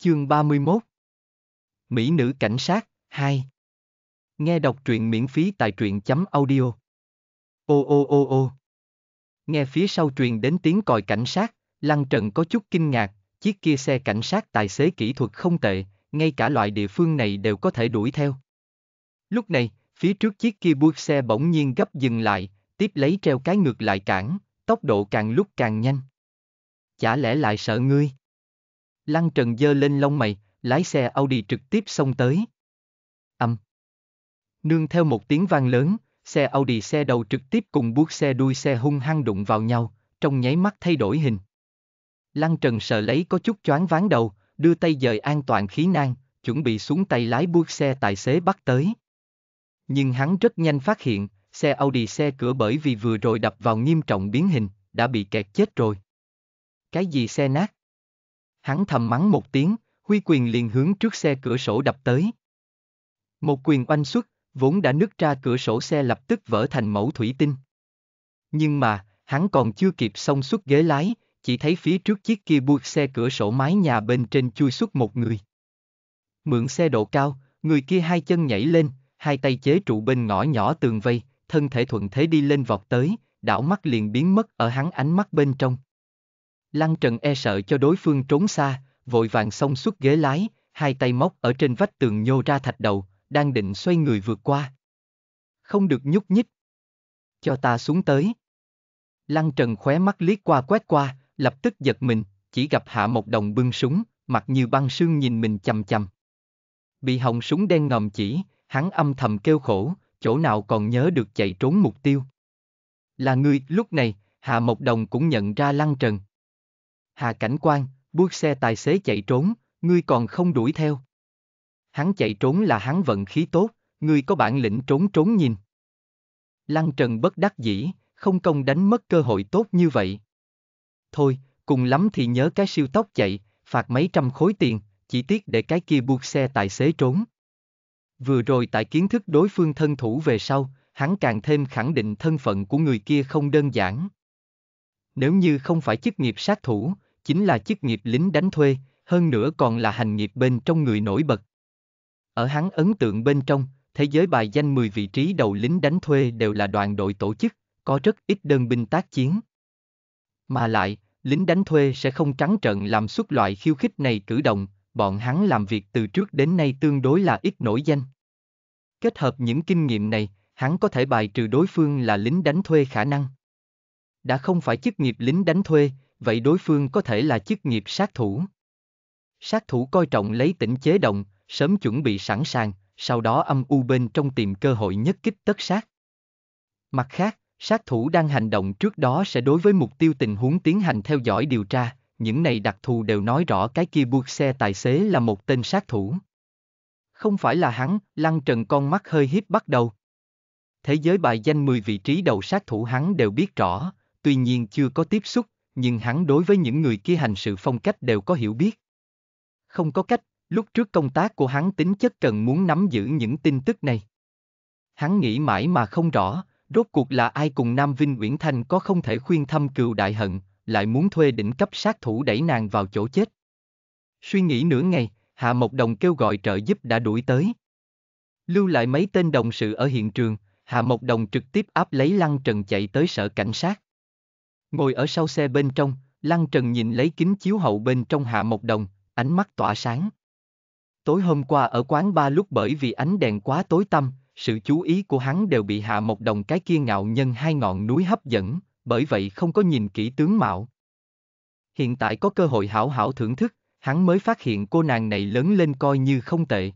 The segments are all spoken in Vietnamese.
Chương 31 Mỹ nữ cảnh sát, 2 Nghe đọc truyện miễn phí tại truyện chấm audio. Ô ô ô ô Nghe phía sau truyền đến tiếng còi cảnh sát, Lăng Trần có chút kinh ngạc, chiếc kia xe cảnh sát tài xế kỹ thuật không tệ, ngay cả loại địa phương này đều có thể đuổi theo. Lúc này, phía trước chiếc kia buộc xe bỗng nhiên gấp dừng lại, tiếp lấy treo cái ngược lại cản, tốc độ càng lúc càng nhanh. Chả lẽ lại sợ ngươi? Lăng Trần giơ lên lông mày, lái xe Audi trực tiếp xông tới. Âm. Nương theo một tiếng vang lớn, xe Audi xe đầu trực tiếp cùng buốt xe đuôi xe hung hăng đụng vào nhau, trong nháy mắt thay đổi hình. Lăng Trần sợ lấy có chút choáng ván đầu, đưa tay dời an toàn khí nang, chuẩn bị xuống tay lái buốt xe tài xế bắt tới. Nhưng hắn rất nhanh phát hiện, xe Audi xe cửa bởi vì vừa rồi đập vào nghiêm trọng biến hình, đã bị kẹt chết rồi. Cái gì xe nát? hắn thầm mắng một tiếng, huy quyền liền hướng trước xe cửa sổ đập tới. Một quyền oanh xuất, vốn đã nứt ra cửa sổ xe lập tức vỡ thành mẫu thủy tinh. Nhưng mà, hắn còn chưa kịp xong xuất ghế lái, chỉ thấy phía trước chiếc kia buộc xe cửa sổ mái nhà bên trên chui xuất một người. Mượn xe độ cao, người kia hai chân nhảy lên, hai tay chế trụ bên ngõ nhỏ tường vây, thân thể thuận thế đi lên vọt tới, đảo mắt liền biến mất ở hắn ánh mắt bên trong. Lăng Trần e sợ cho đối phương trốn xa, vội vàng xông xuất ghế lái, hai tay móc ở trên vách tường nhô ra thạch đầu, đang định xoay người vượt qua. Không được nhúc nhích. Cho ta xuống tới. Lăng Trần khóe mắt liếc qua quét qua, lập tức giật mình, chỉ gặp Hạ Mộc Đồng bưng súng, mặt như băng sương nhìn mình chầm chầm. Bị hồng súng đen ngòm chỉ, hắn âm thầm kêu khổ, chỗ nào còn nhớ được chạy trốn mục tiêu. Là người, lúc này, Hạ Mộc Đồng cũng nhận ra Lăng Trần, Hà Cảnh quan, buốt xe tài xế chạy trốn, ngươi còn không đuổi theo. Hắn chạy trốn là hắn vận khí tốt, ngươi có bản lĩnh trốn trốn nhìn. Lăng Trần bất đắc dĩ, không công đánh mất cơ hội tốt như vậy. Thôi, cùng lắm thì nhớ cái siêu tốc chạy, phạt mấy trăm khối tiền, chỉ tiếc để cái kia buộc xe tài xế trốn. Vừa rồi tại kiến thức đối phương thân thủ về sau, hắn càng thêm khẳng định thân phận của người kia không đơn giản. Nếu như không phải chức nghiệp sát thủ, chính là chức nghiệp lính đánh thuê, hơn nữa còn là hành nghiệp bên trong người nổi bật. Ở hắn ấn tượng bên trong, thế giới bài danh 10 vị trí đầu lính đánh thuê đều là đoàn đội tổ chức, có rất ít đơn binh tác chiến. Mà lại, lính đánh thuê sẽ không trắng trận làm xuất loại khiêu khích này cử động, bọn hắn làm việc từ trước đến nay tương đối là ít nổi danh. Kết hợp những kinh nghiệm này, hắn có thể bài trừ đối phương là lính đánh thuê khả năng. Đã không phải chức nghiệp lính đánh thuê, vậy đối phương có thể là chức nghiệp sát thủ. Sát thủ coi trọng lấy tỉnh chế động, sớm chuẩn bị sẵn sàng, sau đó âm u bên trong tìm cơ hội nhất kích tất sát. Mặt khác, sát thủ đang hành động trước đó sẽ đối với mục tiêu tình huống tiến hành theo dõi điều tra, những này đặc thù đều nói rõ cái kia buộc xe tài xế là một tên sát thủ. Không phải là hắn, lăng trần con mắt hơi híp bắt đầu. Thế giới bài danh 10 vị trí đầu sát thủ hắn đều biết rõ, tuy nhiên chưa có tiếp xúc, nhưng hắn đối với những người kia hành sự phong cách đều có hiểu biết. Không có cách, lúc trước công tác của hắn tính chất cần muốn nắm giữ những tin tức này. Hắn nghĩ mãi mà không rõ, rốt cuộc là ai cùng Nam Vinh Uyển Thanh có không thể khuyên thâm cựu đại hận, lại muốn thuê đỉnh cấp sát thủ đẩy nàng vào chỗ chết. Suy nghĩ nửa ngày, Hạ Mộc Đồng kêu gọi trợ giúp đã đuổi tới. Lưu lại mấy tên đồng sự ở hiện trường, Hạ Mộc Đồng trực tiếp áp lấy Lăng Trần chạy tới sở cảnh sát. Ngồi ở sau xe bên trong, Lăng Trần nhìn lấy kính chiếu hậu bên trong Hạ Mộc Đồng, ánh mắt tỏa sáng. Tối hôm qua ở quán ba lúc bởi vì ánh đèn quá tối tăm, sự chú ý của hắn đều bị Hạ Mộc Đồng cái kia ngạo nhân hai ngọn núi hấp dẫn, bởi vậy không có nhìn kỹ tướng mạo. Hiện tại có cơ hội hảo hảo thưởng thức, hắn mới phát hiện cô nàng này lớn lên coi như không tệ.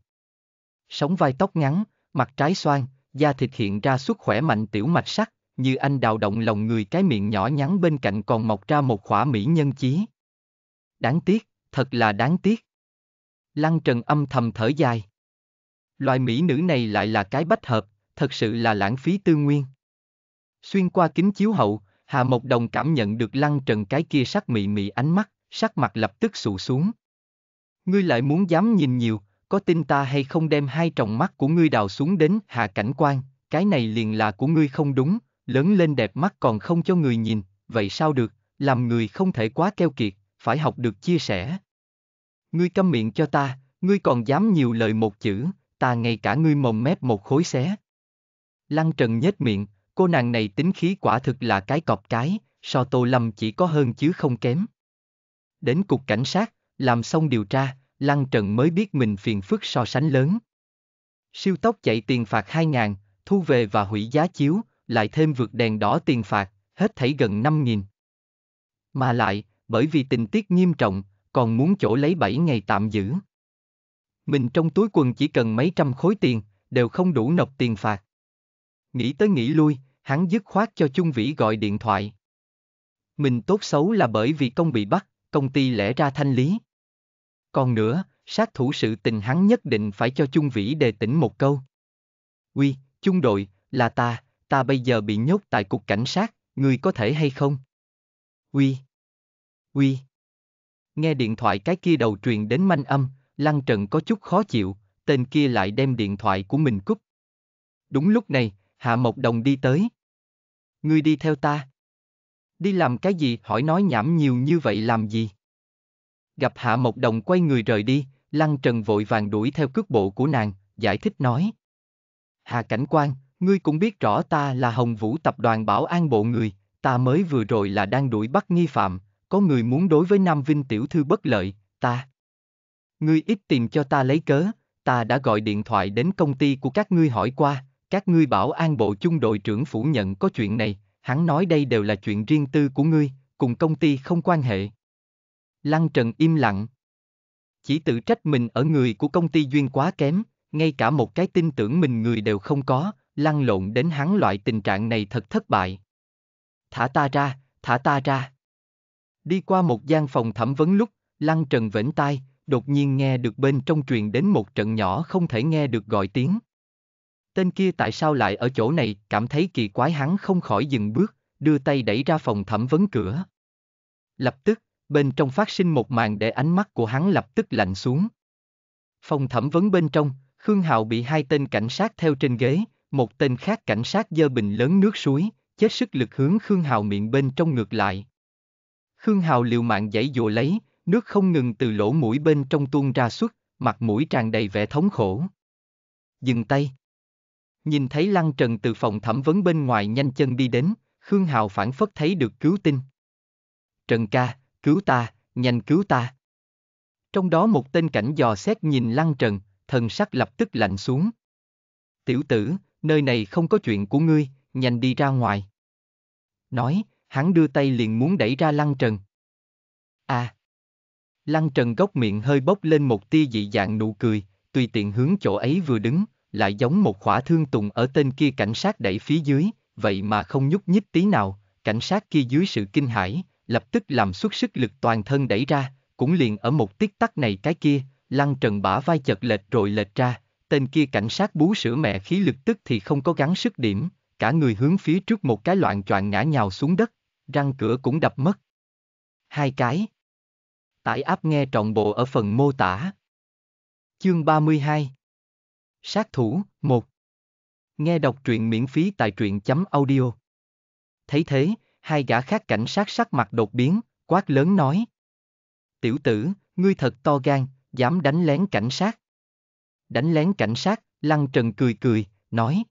Sống vai tóc ngắn, mặt trái xoan, da thịt hiện ra suốt khỏe mạnh tiểu mạch sắc, như anh đào động lòng người cái miệng nhỏ nhắn bên cạnh còn mọc ra một khỏa mỹ nhân chí. Đáng tiếc, thật là đáng tiếc. Lăng Trần âm thầm thở dài. Loại mỹ nữ này lại là cái bách hợp, thật sự là lãng phí tư nguyên. Xuyên qua kính chiếu hậu, Hà Mộc Đồng cảm nhận được Lăng Trần cái kia sắc mị mị ánh mắt, sắc mặt lập tức sụ xuống. Ngươi lại muốn dám nhìn nhiều, có tin ta hay không đem hai tròng mắt của ngươi đào xuống đến hà cảnh quan, cái này liền là của ngươi không đúng, lớn lên đẹp mắt còn không cho người nhìn, vậy sao được, làm người không thể quá keo kiệt, phải học được chia sẻ. Ngươi câm miệng cho ta, ngươi còn dám nhiều lời một chữ, ta ngay cả ngươi mồm mép một khối xé. Lăng Trần nhếch miệng, cô nàng này tính khí quả thực là cái cọp cái, so Tô Lâm chỉ có hơn chứ không kém. Đến cục cảnh sát, làm xong điều tra, Lăng Trần mới biết mình phiền phức so sánh lớn. Siêu tốc chạy tiền phạt 2 ngàn, thu về và hủy giá chiếu, lại thêm vượt đèn đỏ tiền phạt, hết thảy gần 5.000. Mà lại, bởi vì tình tiết nghiêm trọng, còn muốn chỗ lấy 7 ngày tạm giữ. Mình trong túi quần chỉ cần mấy trăm khối tiền, đều không đủ nộp tiền phạt. Nghĩ tới nghĩ lui, hắn dứt khoát cho Chung Vĩ gọi điện thoại. Mình tốt xấu là bởi vì công bị bắt, công ty lẽ ra thanh lý. Còn nữa, sát thủ sự tình hắn nhất định phải cho Chung Vĩ đề tỉnh một câu. Uy, Chung đội, là ta, ta bây giờ bị nhốt tại cục cảnh sát, người có thể hay không? Uy. Uy. Nghe điện thoại cái kia đầu truyền đến manh âm, Lăng Trần có chút khó chịu, tên kia lại đem điện thoại của mình cúp. Đúng lúc này, Hạ Mộc Đồng đi tới. Ngươi đi theo ta. Đi làm cái gì hỏi nói nhảm nhiều như vậy làm gì? Gặp Hạ Mộc Đồng quay người rời đi, Lăng Trần vội vàng đuổi theo cước bộ của nàng, giải thích nói. Hạ Cảnh quan, Ngươi cũng biết rõ ta là Hồng Vũ tập đoàn bảo an bộ người, ta mới vừa rồi là đang đuổi bắt nghi phạm, có người muốn đối với Nam Vinh tiểu thư bất lợi, ta. Ngươi ít tìm cho ta lấy cớ, ta đã gọi điện thoại đến công ty của các ngươi hỏi qua, các ngươi bảo an bộ chung đội trưởng phủ nhận có chuyện này, hắn nói đây đều là chuyện riêng tư của ngươi, cùng công ty không quan hệ. Lăng Trần im lặng. Chỉ tự trách mình ở người của công ty duyên quá kém, ngay cả một cái tin tưởng mình người đều không có, lăn lộn đến hắn loại tình trạng này thật thất bại. Thả ta ra, thả ta ra. Đi qua một gian phòng thẩm vấn lúc, lăng trần vĩnh tai, đột nhiên nghe được bên trong truyền đến một trận nhỏ không thể nghe được gọi tiếng. Tên kia tại sao lại ở chỗ này, cảm thấy kỳ quái hắn không khỏi dừng bước, đưa tay đẩy ra phòng thẩm vấn cửa. Lập tức, bên trong phát sinh một màn để ánh mắt của hắn lập tức lạnh xuống. Phòng thẩm vấn bên trong, Khương Hạo bị hai tên cảnh sát theo trên ghế, một tên khác cảnh sát dơ bình lớn nước suối, chết sức lực hướng Khương Hào miệng bên trong ngược lại. Khương Hào liều mạng giãy dụa lấy, nước không ngừng từ lỗ mũi bên trong tuôn ra suốt, mặt mũi tràn đầy vẻ thống khổ. Dừng tay. Nhìn thấy Lăng Trần từ phòng thẩm vấn bên ngoài nhanh chân đi đến, Khương Hào phản phất thấy được cứu tinh. Trần ca, cứu ta, nhanh cứu ta. Trong đó một tên cảnh dò xét nhìn Lăng Trần, thần sắc lập tức lạnh xuống. Tiểu tử, nơi này không có chuyện của ngươi, nhanh đi ra ngoài. Nói, hắn đưa tay liền muốn đẩy ra lăng trần. À! Lăng trần góc miệng hơi bốc lên một tia dị dạng nụ cười, tùy tiện hướng chỗ ấy vừa đứng, lại giống một khỏa thương tùng ở tên kia cảnh sát đẩy phía dưới, vậy mà không nhúc nhích tí nào, cảnh sát kia dưới sự kinh hãi, lập tức làm xuất sức lực toàn thân đẩy ra, cũng liền ở một tiết tắc này cái kia, lăng trần bả vai chật lệch rồi lệch ra, tên kia cảnh sát bú sữa mẹ khí lực tức thì không có gắn sức điểm, cả người hướng phía trước một cái loạn choạng ngã nhào xuống đất, răng cửa cũng đập mất. Hai cái. Tải áp nghe trọn bộ ở phần mô tả. Chương 32 Sát thủ 1 Nghe đọc truyện miễn phí tại truyện chấm audio. Thấy thế, hai gã khác cảnh sát sắc mặt đột biến, quát lớn nói. Tiểu tử, ngươi thật to gan, dám đánh lén cảnh sát đánh lén cảnh sát, Lăng Trần cười cười, nói.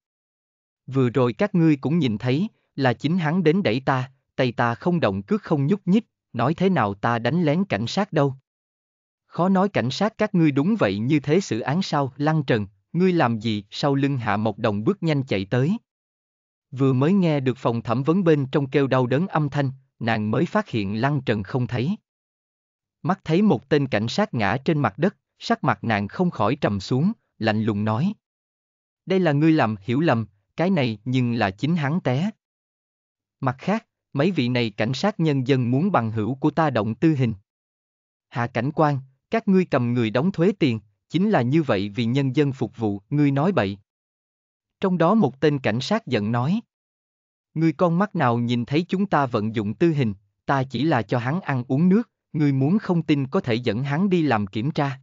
Vừa rồi các ngươi cũng nhìn thấy, là chính hắn đến đẩy ta, tay ta không động cứ không nhúc nhích, nói thế nào ta đánh lén cảnh sát đâu. Khó nói cảnh sát các ngươi đúng vậy như thế xử án sao, Lăng Trần, ngươi làm gì, sau lưng hạ một đồng bước nhanh chạy tới. Vừa mới nghe được phòng thẩm vấn bên trong kêu đau đớn âm thanh, nàng mới phát hiện Lăng Trần không thấy. Mắt thấy một tên cảnh sát ngã trên mặt đất, sắc mặt nàng không khỏi trầm xuống, lạnh lùng nói. Đây là ngươi làm hiểu lầm, cái này nhưng là chính hắn té. Mặt khác, mấy vị này cảnh sát nhân dân muốn bằng hữu của ta động tư hình. Hạ cảnh quan, các ngươi cầm người đóng thuế tiền, chính là như vậy vì nhân dân phục vụ, ngươi nói bậy. Trong đó một tên cảnh sát giận nói. Ngươi con mắt nào nhìn thấy chúng ta vận dụng tư hình, ta chỉ là cho hắn ăn uống nước, ngươi muốn không tin có thể dẫn hắn đi làm kiểm tra.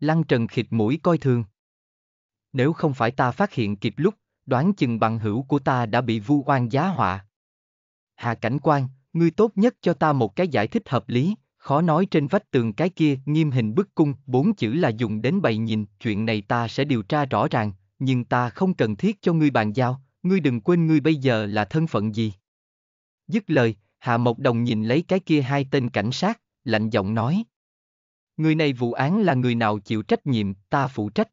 Lăng Trần khịt mũi coi thường. Nếu không phải ta phát hiện kịp lúc, đoán chừng bằng hữu của ta đã bị vu oan giá họa. hà cảnh quan, ngươi tốt nhất cho ta một cái giải thích hợp lý, khó nói trên vách tường cái kia nghiêm hình bức cung, bốn chữ là dùng đến bày nhìn, chuyện này ta sẽ điều tra rõ ràng, nhưng ta không cần thiết cho ngươi bàn giao, ngươi đừng quên ngươi bây giờ là thân phận gì. Dứt lời, hà Mộc Đồng nhìn lấy cái kia hai tên cảnh sát, lạnh giọng nói. Người này vụ án là người nào chịu trách nhiệm, ta phụ trách.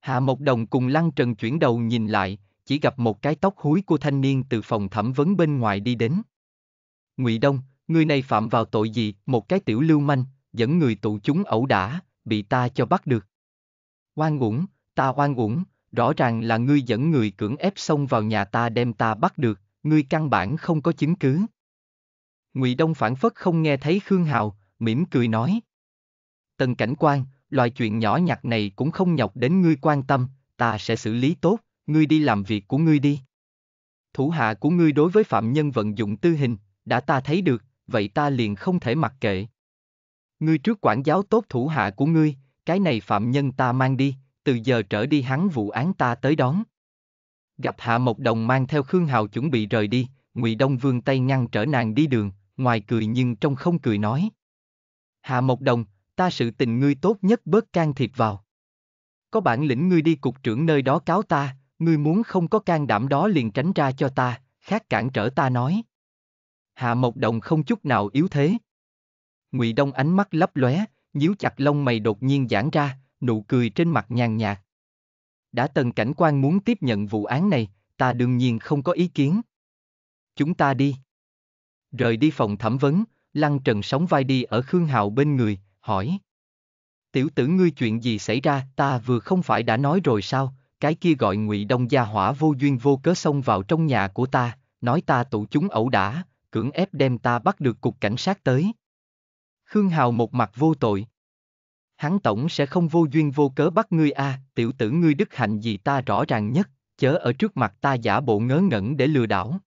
Hạ Mộc Đồng cùng Lăng Trần chuyển đầu nhìn lại, chỉ gặp một cái tóc húi của thanh niên từ phòng thẩm vấn bên ngoài đi đến. Ngụy Đông, người này phạm vào tội gì, một cái tiểu lưu manh, dẫn người tụ chúng ẩu đả, bị ta cho bắt được. Oan uổng, ta oan uổng, rõ ràng là ngươi dẫn người cưỡng ép xông vào nhà ta đem ta bắt được, ngươi căn bản không có chứng cứ. Ngụy Đông phản phất không nghe thấy Khương hào, mỉm cười nói. Tần cảnh quan, loại chuyện nhỏ nhặt này cũng không nhọc đến ngươi quan tâm, ta sẽ xử lý tốt, ngươi đi làm việc của ngươi đi. Thủ hạ của ngươi đối với phạm nhân vận dụng tư hình, đã ta thấy được, vậy ta liền không thể mặc kệ. Ngươi trước quản giáo tốt thủ hạ của ngươi, cái này phạm nhân ta mang đi, từ giờ trở đi hắn vụ án ta tới đón. Gặp Hạ Mộc Đồng mang theo Khương Hào chuẩn bị rời đi, Ngụy Đông Vương tay ngăn trở nàng đi đường, ngoài cười nhưng trong không cười nói. Hạ Mộc Đồng, ta sự tình ngươi tốt nhất bớt can thiệp vào. Có bản lĩnh ngươi đi cục trưởng nơi đó cáo ta, ngươi muốn không có can đảm đó liền tránh ra cho ta, khác cản trở ta nói. Hạ Mộc Đồng không chút nào yếu thế. Ngụy Đông ánh mắt lấp lóe, nhíu chặt lông mày đột nhiên giãn ra, nụ cười trên mặt nhàn nhạt. Đã tần cảnh quan muốn tiếp nhận vụ án này, ta đương nhiên không có ý kiến. Chúng ta đi. Rời đi phòng thẩm vấn, Lăng Trần sóng vai đi ở Khương Hạo bên người, hỏi. Tiểu tử ngươi chuyện gì xảy ra, ta vừa không phải đã nói rồi sao, cái kia gọi ngụy đông gia hỏa vô duyên vô cớ xông vào trong nhà của ta, nói ta tụ chúng ẩu đả, cưỡng ép đem ta bắt được cục cảnh sát tới. Khương Hào một mặt vô tội. Hắn tổng sẽ không vô duyên vô cớ bắt ngươi a, à, tiểu tử ngươi đức hạnh gì ta rõ ràng nhất, chớ ở trước mặt ta giả bộ ngớ ngẩn để lừa đảo.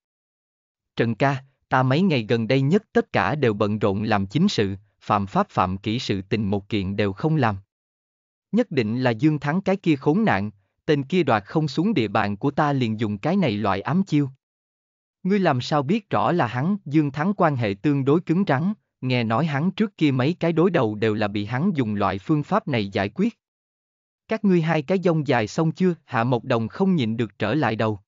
Trần ca, ta mấy ngày gần đây nhất tất cả đều bận rộn làm chính sự, phạm pháp phạm kỹ sự tình một kiện đều không làm. Nhất định là Dương Thắng cái kia khốn nạn, tên kia đoạt không xuống địa bàn của ta liền dùng cái này loại ám chiêu. Ngươi làm sao biết rõ là hắn, Dương Thắng quan hệ tương đối cứng rắn, nghe nói hắn trước kia mấy cái đối đầu đều là bị hắn dùng loại phương pháp này giải quyết. Các ngươi hai cái dông dài xong chưa, Hạ Mộc Đồng không nhịn được trở lại đầu.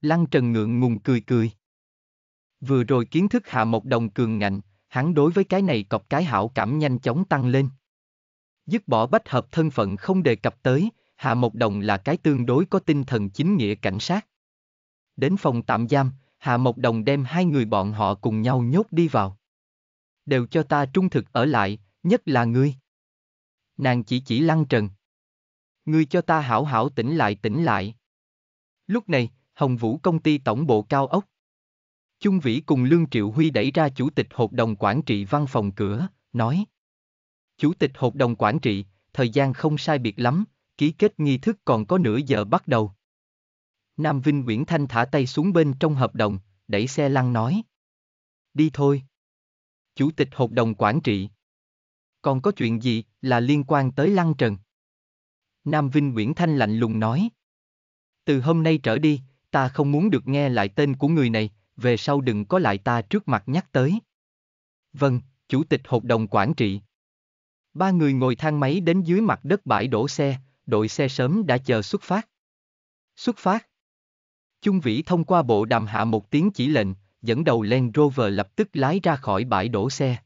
Lăng Trần ngượng ngùng cười cười. Vừa rồi kiến thức Hạ Mộc Đồng cường ngạnh, hắn đối với cái này cọc cái hảo cảm nhanh chóng tăng lên. Dứt bỏ bách hợp thân phận không đề cập tới, Hạ Mộc Đồng là cái tương đối có tinh thần chính nghĩa cảnh sát. Đến phòng tạm giam, Hạ Mộc Đồng đem hai người bọn họ cùng nhau nhốt đi vào. Đều cho ta trung thực ở lại, nhất là ngươi. Nàng chỉ chỉ lăng trần. Ngươi cho ta hảo hảo tỉnh lại tỉnh lại. Lúc này, Hồng Vũ công ty tổng bộ cao ốc. Chung Vĩ cùng Lương Triệu Huy đẩy ra Chủ tịch Hộp đồng Quản trị văn phòng cửa, nói. Chủ tịch Hộp đồng Quản trị, thời gian không sai biệt lắm, ký kết nghi thức còn có nửa giờ bắt đầu. Nam Vinh Nguyễn Thanh thả tay xuống bên trong hợp đồng, đẩy xe lăn nói. Đi thôi. Chủ tịch Hộp đồng Quản trị. Còn có chuyện gì là liên quan tới Lăng Trần? Nam Vinh Nguyễn Thanh lạnh lùng nói. Từ hôm nay trở đi, ta không muốn được nghe lại tên của người này, về sau đừng có lại ta trước mặt nhắc tới. Vâng, Chủ tịch Hội đồng Quản trị. Ba người ngồi thang máy đến dưới mặt đất bãi đổ xe, đội xe sớm đã chờ xuất phát. Xuất phát. Chung Vĩ thông qua bộ đàm hạ một tiếng chỉ lệnh, dẫn đầu Land Rover lập tức lái ra khỏi bãi đổ xe.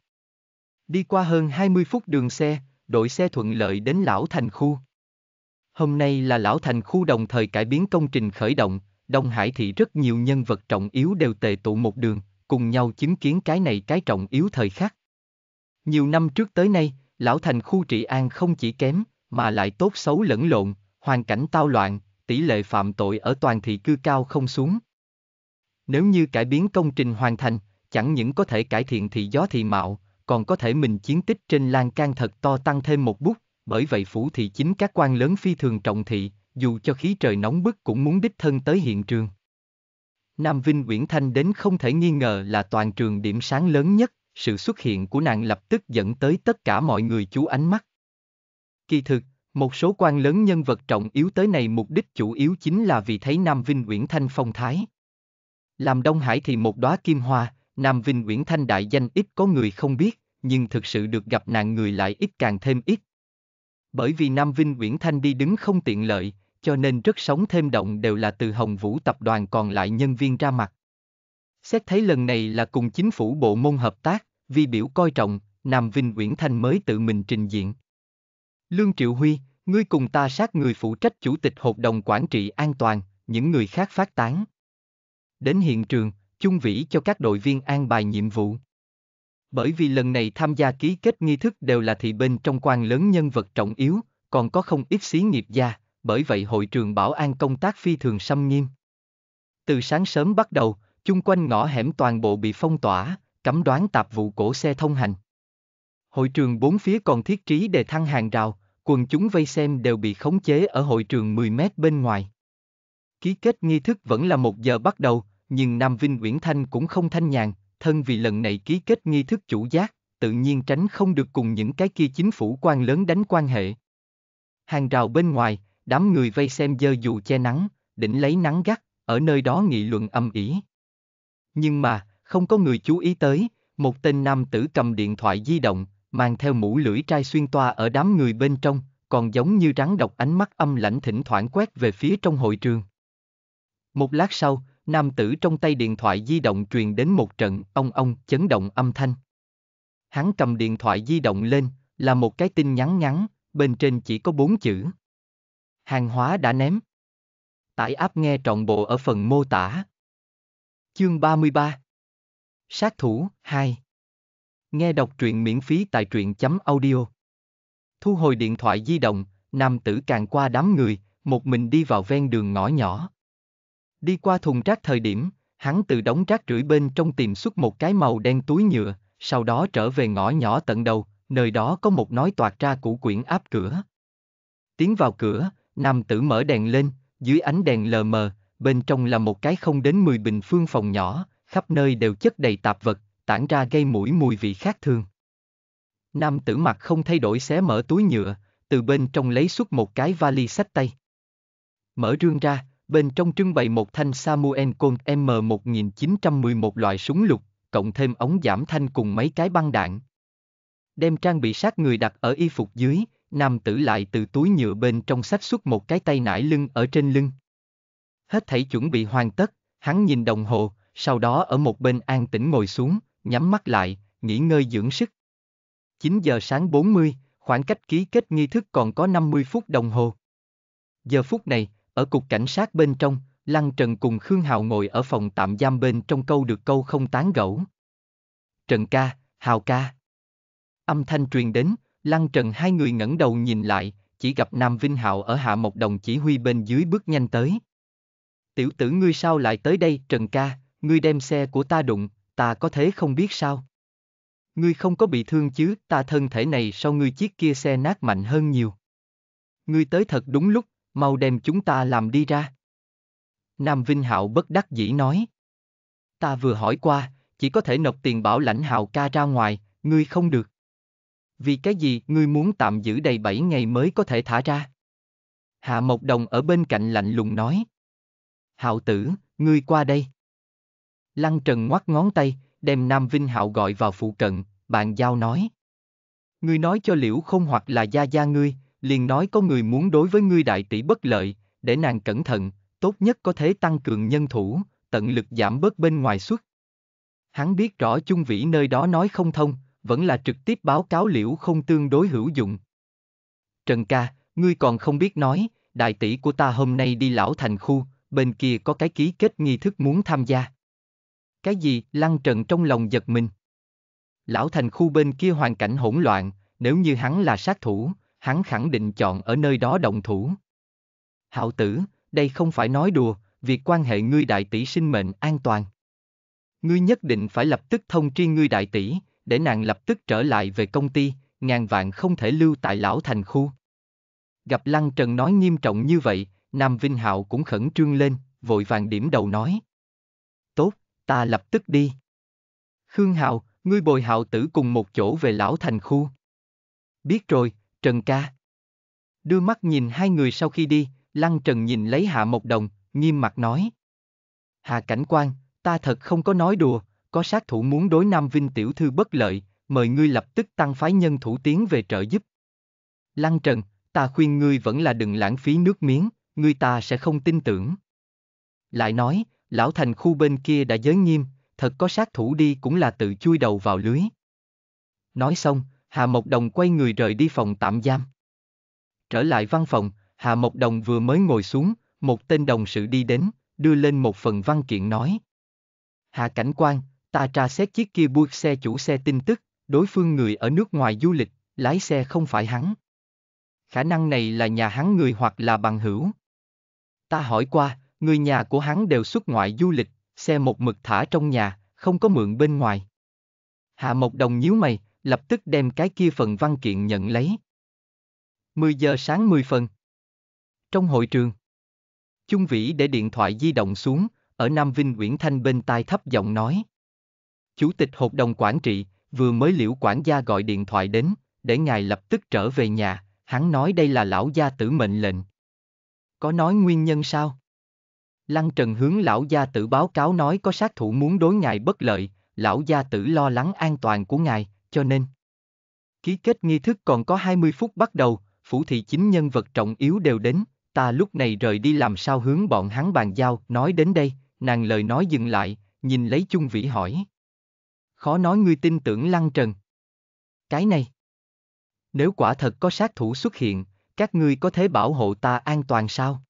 Đi qua hơn 20 phút đường xe, đội xe thuận lợi đến Lão Thành Khu. Hôm nay là Lão Thành Khu đồng thời cải biến công trình khởi động, Đông Hải thị rất nhiều nhân vật trọng yếu đều tề tụ một đường, cùng nhau chứng kiến cái này cái trọng yếu thời khắc. Nhiều năm trước tới nay, lão thành khu trị an không chỉ kém, mà lại tốt xấu lẫn lộn, hoàn cảnh tao loạn, tỷ lệ phạm tội ở toàn thị cư cao không xuống. Nếu như cải biến công trình hoàn thành, chẳng những có thể cải thiện thị gió thị mạo, còn có thể mình chiến tích trên lan can thật to tăng thêm một bút, bởi vậy phủ thị chính các quan lớn phi thường trọng thị, dù cho khí trời nóng bức cũng muốn đích thân tới hiện trường. Nam Vinh Uyển Thanh đến không thể nghi ngờ là toàn trường điểm sáng lớn nhất, sự xuất hiện của nàng lập tức dẫn tới tất cả mọi người chú ánh mắt. Kỳ thực, một số quan lớn nhân vật trọng yếu tới này mục đích chủ yếu chính là vì thấy Nam Vinh Uyển Thanh phong thái. Làm Đông Hải thì một đóa kim hoa, Nam Vinh Uyển Thanh đại danh ít có người không biết, nhưng thực sự được gặp nàng người lại ít càng thêm ít. Bởi vì Nam Vinh Uyển Thanh đi đứng không tiện lợi, cho nên rất sống thêm động đều là từ Hồng Vũ tập đoàn còn lại nhân viên ra mặt. Xét thấy lần này là cùng chính phủ bộ môn hợp tác, vì biểu coi trọng, Nam Vinh Uyển Thanh mới tự mình trình diện. Lương Triệu Huy, ngươi cùng ta sát người phụ trách chủ tịch hội đồng quản trị an toàn, những người khác phát tán. Đến hiện trường, chung vĩ cho các đội viên an bài nhiệm vụ. Bởi vì lần này tham gia ký kết nghi thức đều là thị bên trong quan lớn nhân vật trọng yếu, còn có không ít xí nghiệp gia, bởi vậy hội trường bảo an công tác phi thường xâm nghiêm. Từ sáng sớm bắt đầu, chung quanh ngõ hẻm toàn bộ bị phong tỏa, cấm đoán tạp vụ cổ xe thông hành. Hội trường bốn phía còn thiết trí đề thăng hàng rào, quần chúng vây xem đều bị khống chế ở hội trường 10 mét bên ngoài. Ký kết nghi thức vẫn là một giờ bắt đầu, nhưng Nam Vinh Nguyễn Thanh cũng không thanh nhàn, thân vì lần này ký kết nghi thức chủ giác, tự nhiên tránh không được cùng những cái kia chính phủ quan lớn đánh quan hệ. Hàng rào bên ngoài, đám người vây xem dơ dù che nắng, đỉnh lấy nắng gắt, ở nơi đó nghị luận âm ỉ. Nhưng mà, không có người chú ý tới, một tên nam tử cầm điện thoại di động, mang theo mũ lưỡi trai xuyên toa ở đám người bên trong, còn giống như rắn độc ánh mắt âm lãnh thỉnh thoảng quét về phía trong hội trường. Một lát sau, nam tử trong tay điện thoại di động truyền đến một trận ông ông chấn động âm thanh. Hắn cầm điện thoại di động lên, là một cái tin nhắn ngắn, bên trên chỉ có bốn chữ. Hàng hóa đã ném. Tải áp nghe trọn bộ ở phần mô tả. Chương 33 Sát thủ 2 Nghe đọc truyện miễn phí tại truyện.audio chấm Thu hồi điện thoại di động, nam tử càng qua đám người, một mình đi vào ven đường ngõ nhỏ. Đi qua thùng rác thời điểm, hắn từ đống rác rưởi bên trong tìm xuất một cái màu đen túi nhựa, sau đó trở về ngõ nhỏ tận đầu, nơi đó có một nói toạt ra củ quyển áp cửa. Tiến vào cửa, Nam tử mở đèn lên, dưới ánh đèn lờ mờ, bên trong là một cái không đến 10 bình phương phòng nhỏ, khắp nơi đều chất đầy tạp vật, tản ra gây mũi mùi vị khác thường. Nam tử mặt không thay đổi xé mở túi nhựa, từ bên trong lấy xuất một cái vali sách tay. Mở rương ra, bên trong trưng bày một thanh Samuel Colt M1911 loại súng lục, cộng thêm ống giảm thanh cùng mấy cái băng đạn. Đem trang bị sát người đặt ở y phục dưới, nam tử lại từ túi nhựa bên trong sách xuất một cái tay nải lưng ở trên lưng. Hết thảy chuẩn bị hoàn tất, hắn nhìn đồng hồ, sau đó ở một bên an tĩnh ngồi xuống, nhắm mắt lại, nghỉ ngơi dưỡng sức. 9 giờ sáng 40, khoảng cách ký kết nghi thức còn có 50 phút đồng hồ. Giờ phút này, ở cục cảnh sát bên trong, Lăng Trần cùng Khương Hào ngồi ở phòng tạm giam bên trong câu được câu không tán gẫu. Trần ca, Hào ca. Âm thanh truyền đến, Lăng Trần hai người ngẩng đầu nhìn lại, chỉ gặp Nam Vinh Hạo ở Hạ một Đồng chỉ huy bên dưới bước nhanh tới. Tiểu tử ngươi sao lại tới đây, Trần ca, ngươi đem xe của ta đụng, ta có thế không biết sao. Ngươi không có bị thương chứ, ta thân thể này sau ngươi chiếc kia xe nát mạnh hơn nhiều. Ngươi tới thật đúng lúc, mau đem chúng ta làm đi ra. Nam Vinh Hạo bất đắc dĩ nói. Ta vừa hỏi qua, chỉ có thể nộp tiền bảo lãnh Hạo ca ra ngoài, ngươi không được. Vì cái gì ngươi muốn tạm giữ đầy 7 ngày mới có thể thả ra? Hạ Mộc Đồng ở bên cạnh lạnh lùng nói. Hạo tử, ngươi qua đây. Lăng Trần ngoắt ngón tay, đem Nam Vinh Hạo gọi vào phụ cận, bạn giao nói. Ngươi nói cho liễu không hoặc là gia gia ngươi, liền nói có người muốn đối với ngươi đại tỷ bất lợi, để nàng cẩn thận, tốt nhất có thể tăng cường nhân thủ, tận lực giảm bớt bên ngoài xuất. Hắn biết rõ chung vĩ nơi đó nói không thông, vẫn là trực tiếp báo cáo liễu không tương đối hữu dụng. Trần ca, ngươi còn không biết nói, đại tỷ của ta hôm nay đi lão thành khu, bên kia có cái ký kết nghi thức muốn tham gia. Cái gì, lăng trần trong lòng giật mình. Lão thành khu bên kia hoàn cảnh hỗn loạn, nếu như hắn là sát thủ, hắn khẳng định chọn ở nơi đó động thủ. Hạo tử, đây không phải nói đùa, việc quan hệ ngươi đại tỷ sinh mệnh an toàn. Ngươi nhất định phải lập tức thông tri ngươi đại tỷ, để nàng lập tức trở lại về công ty, ngàn vạn không thể lưu tại lão thành khu. Gặp Lăng Trần nói nghiêm trọng như vậy, Nam Vinh Hạo cũng khẩn trương lên, vội vàng điểm đầu nói. Tốt, ta lập tức đi. Khương Hạo, ngươi bồi Hạo tử cùng một chỗ về lão thành khu. Biết rồi, Trần ca. Đưa mắt nhìn hai người sau khi đi, Lăng Trần nhìn lấy Hạ Mộc Đồng, nghiêm mặt nói. Hạ Cảnh quan, ta thật không có nói đùa, có sát thủ muốn đối Nam Vinh tiểu thư bất lợi, mời ngươi lập tức tăng phái nhân thủ tiến về trợ giúp. Lăng Trần, ta khuyên ngươi vẫn là đừng lãng phí nước miếng, ngươi ta sẽ không tin tưởng. Lại nói, lão thành khu bên kia đã giới nghiêm, thật có sát thủ đi cũng là tự chui đầu vào lưới. Nói xong, Hà Mộc Đồng quay người rời đi phòng tạm giam. Trở lại văn phòng, Hà Mộc Đồng vừa mới ngồi xuống, một tên đồng sự đi đến, đưa lên một phần văn kiện nói. Hà Cảnh quan, ta tra xét chiếc kia buýt xe chủ xe tin tức, đối phương người ở nước ngoài du lịch, lái xe không phải hắn. Khả năng này là nhà hắn người hoặc là bằng hữu. Ta hỏi qua, người nhà của hắn đều xuất ngoại du lịch, xe một mực thả trong nhà, không có mượn bên ngoài. Hạ Mộc Đồng nhíu mày, lập tức đem cái kia phần văn kiện nhận lấy. 10 giờ sáng 10 phần. Trong hội trường, Chung Vĩ để điện thoại di động xuống, ở Nam Vinh Nguyễn Thanh bên tai thấp giọng nói. Chủ tịch hội đồng quản trị, vừa mới liễu quản gia gọi điện thoại đến, để ngài lập tức trở về nhà, hắn nói đây là lão gia tử mệnh lệnh. Có nói nguyên nhân sao? Lăng Trần hướng lão gia tử báo cáo nói có sát thủ muốn đối ngài bất lợi, lão gia tử lo lắng an toàn của ngài, cho nên. Ký kết nghi thức còn có 20 phút bắt đầu, phủ thị chính nhân vật trọng yếu đều đến, ta lúc này rời đi làm sao hướng bọn hắn bàn giao, nói đến đây, nàng lời nói dừng lại, nhìn lấy chung vĩ hỏi khó nói ngươi tin tưởng Lăng Trần. Cái này, nếu quả thật có sát thủ xuất hiện, các ngươi có thể bảo hộ ta an toàn sao?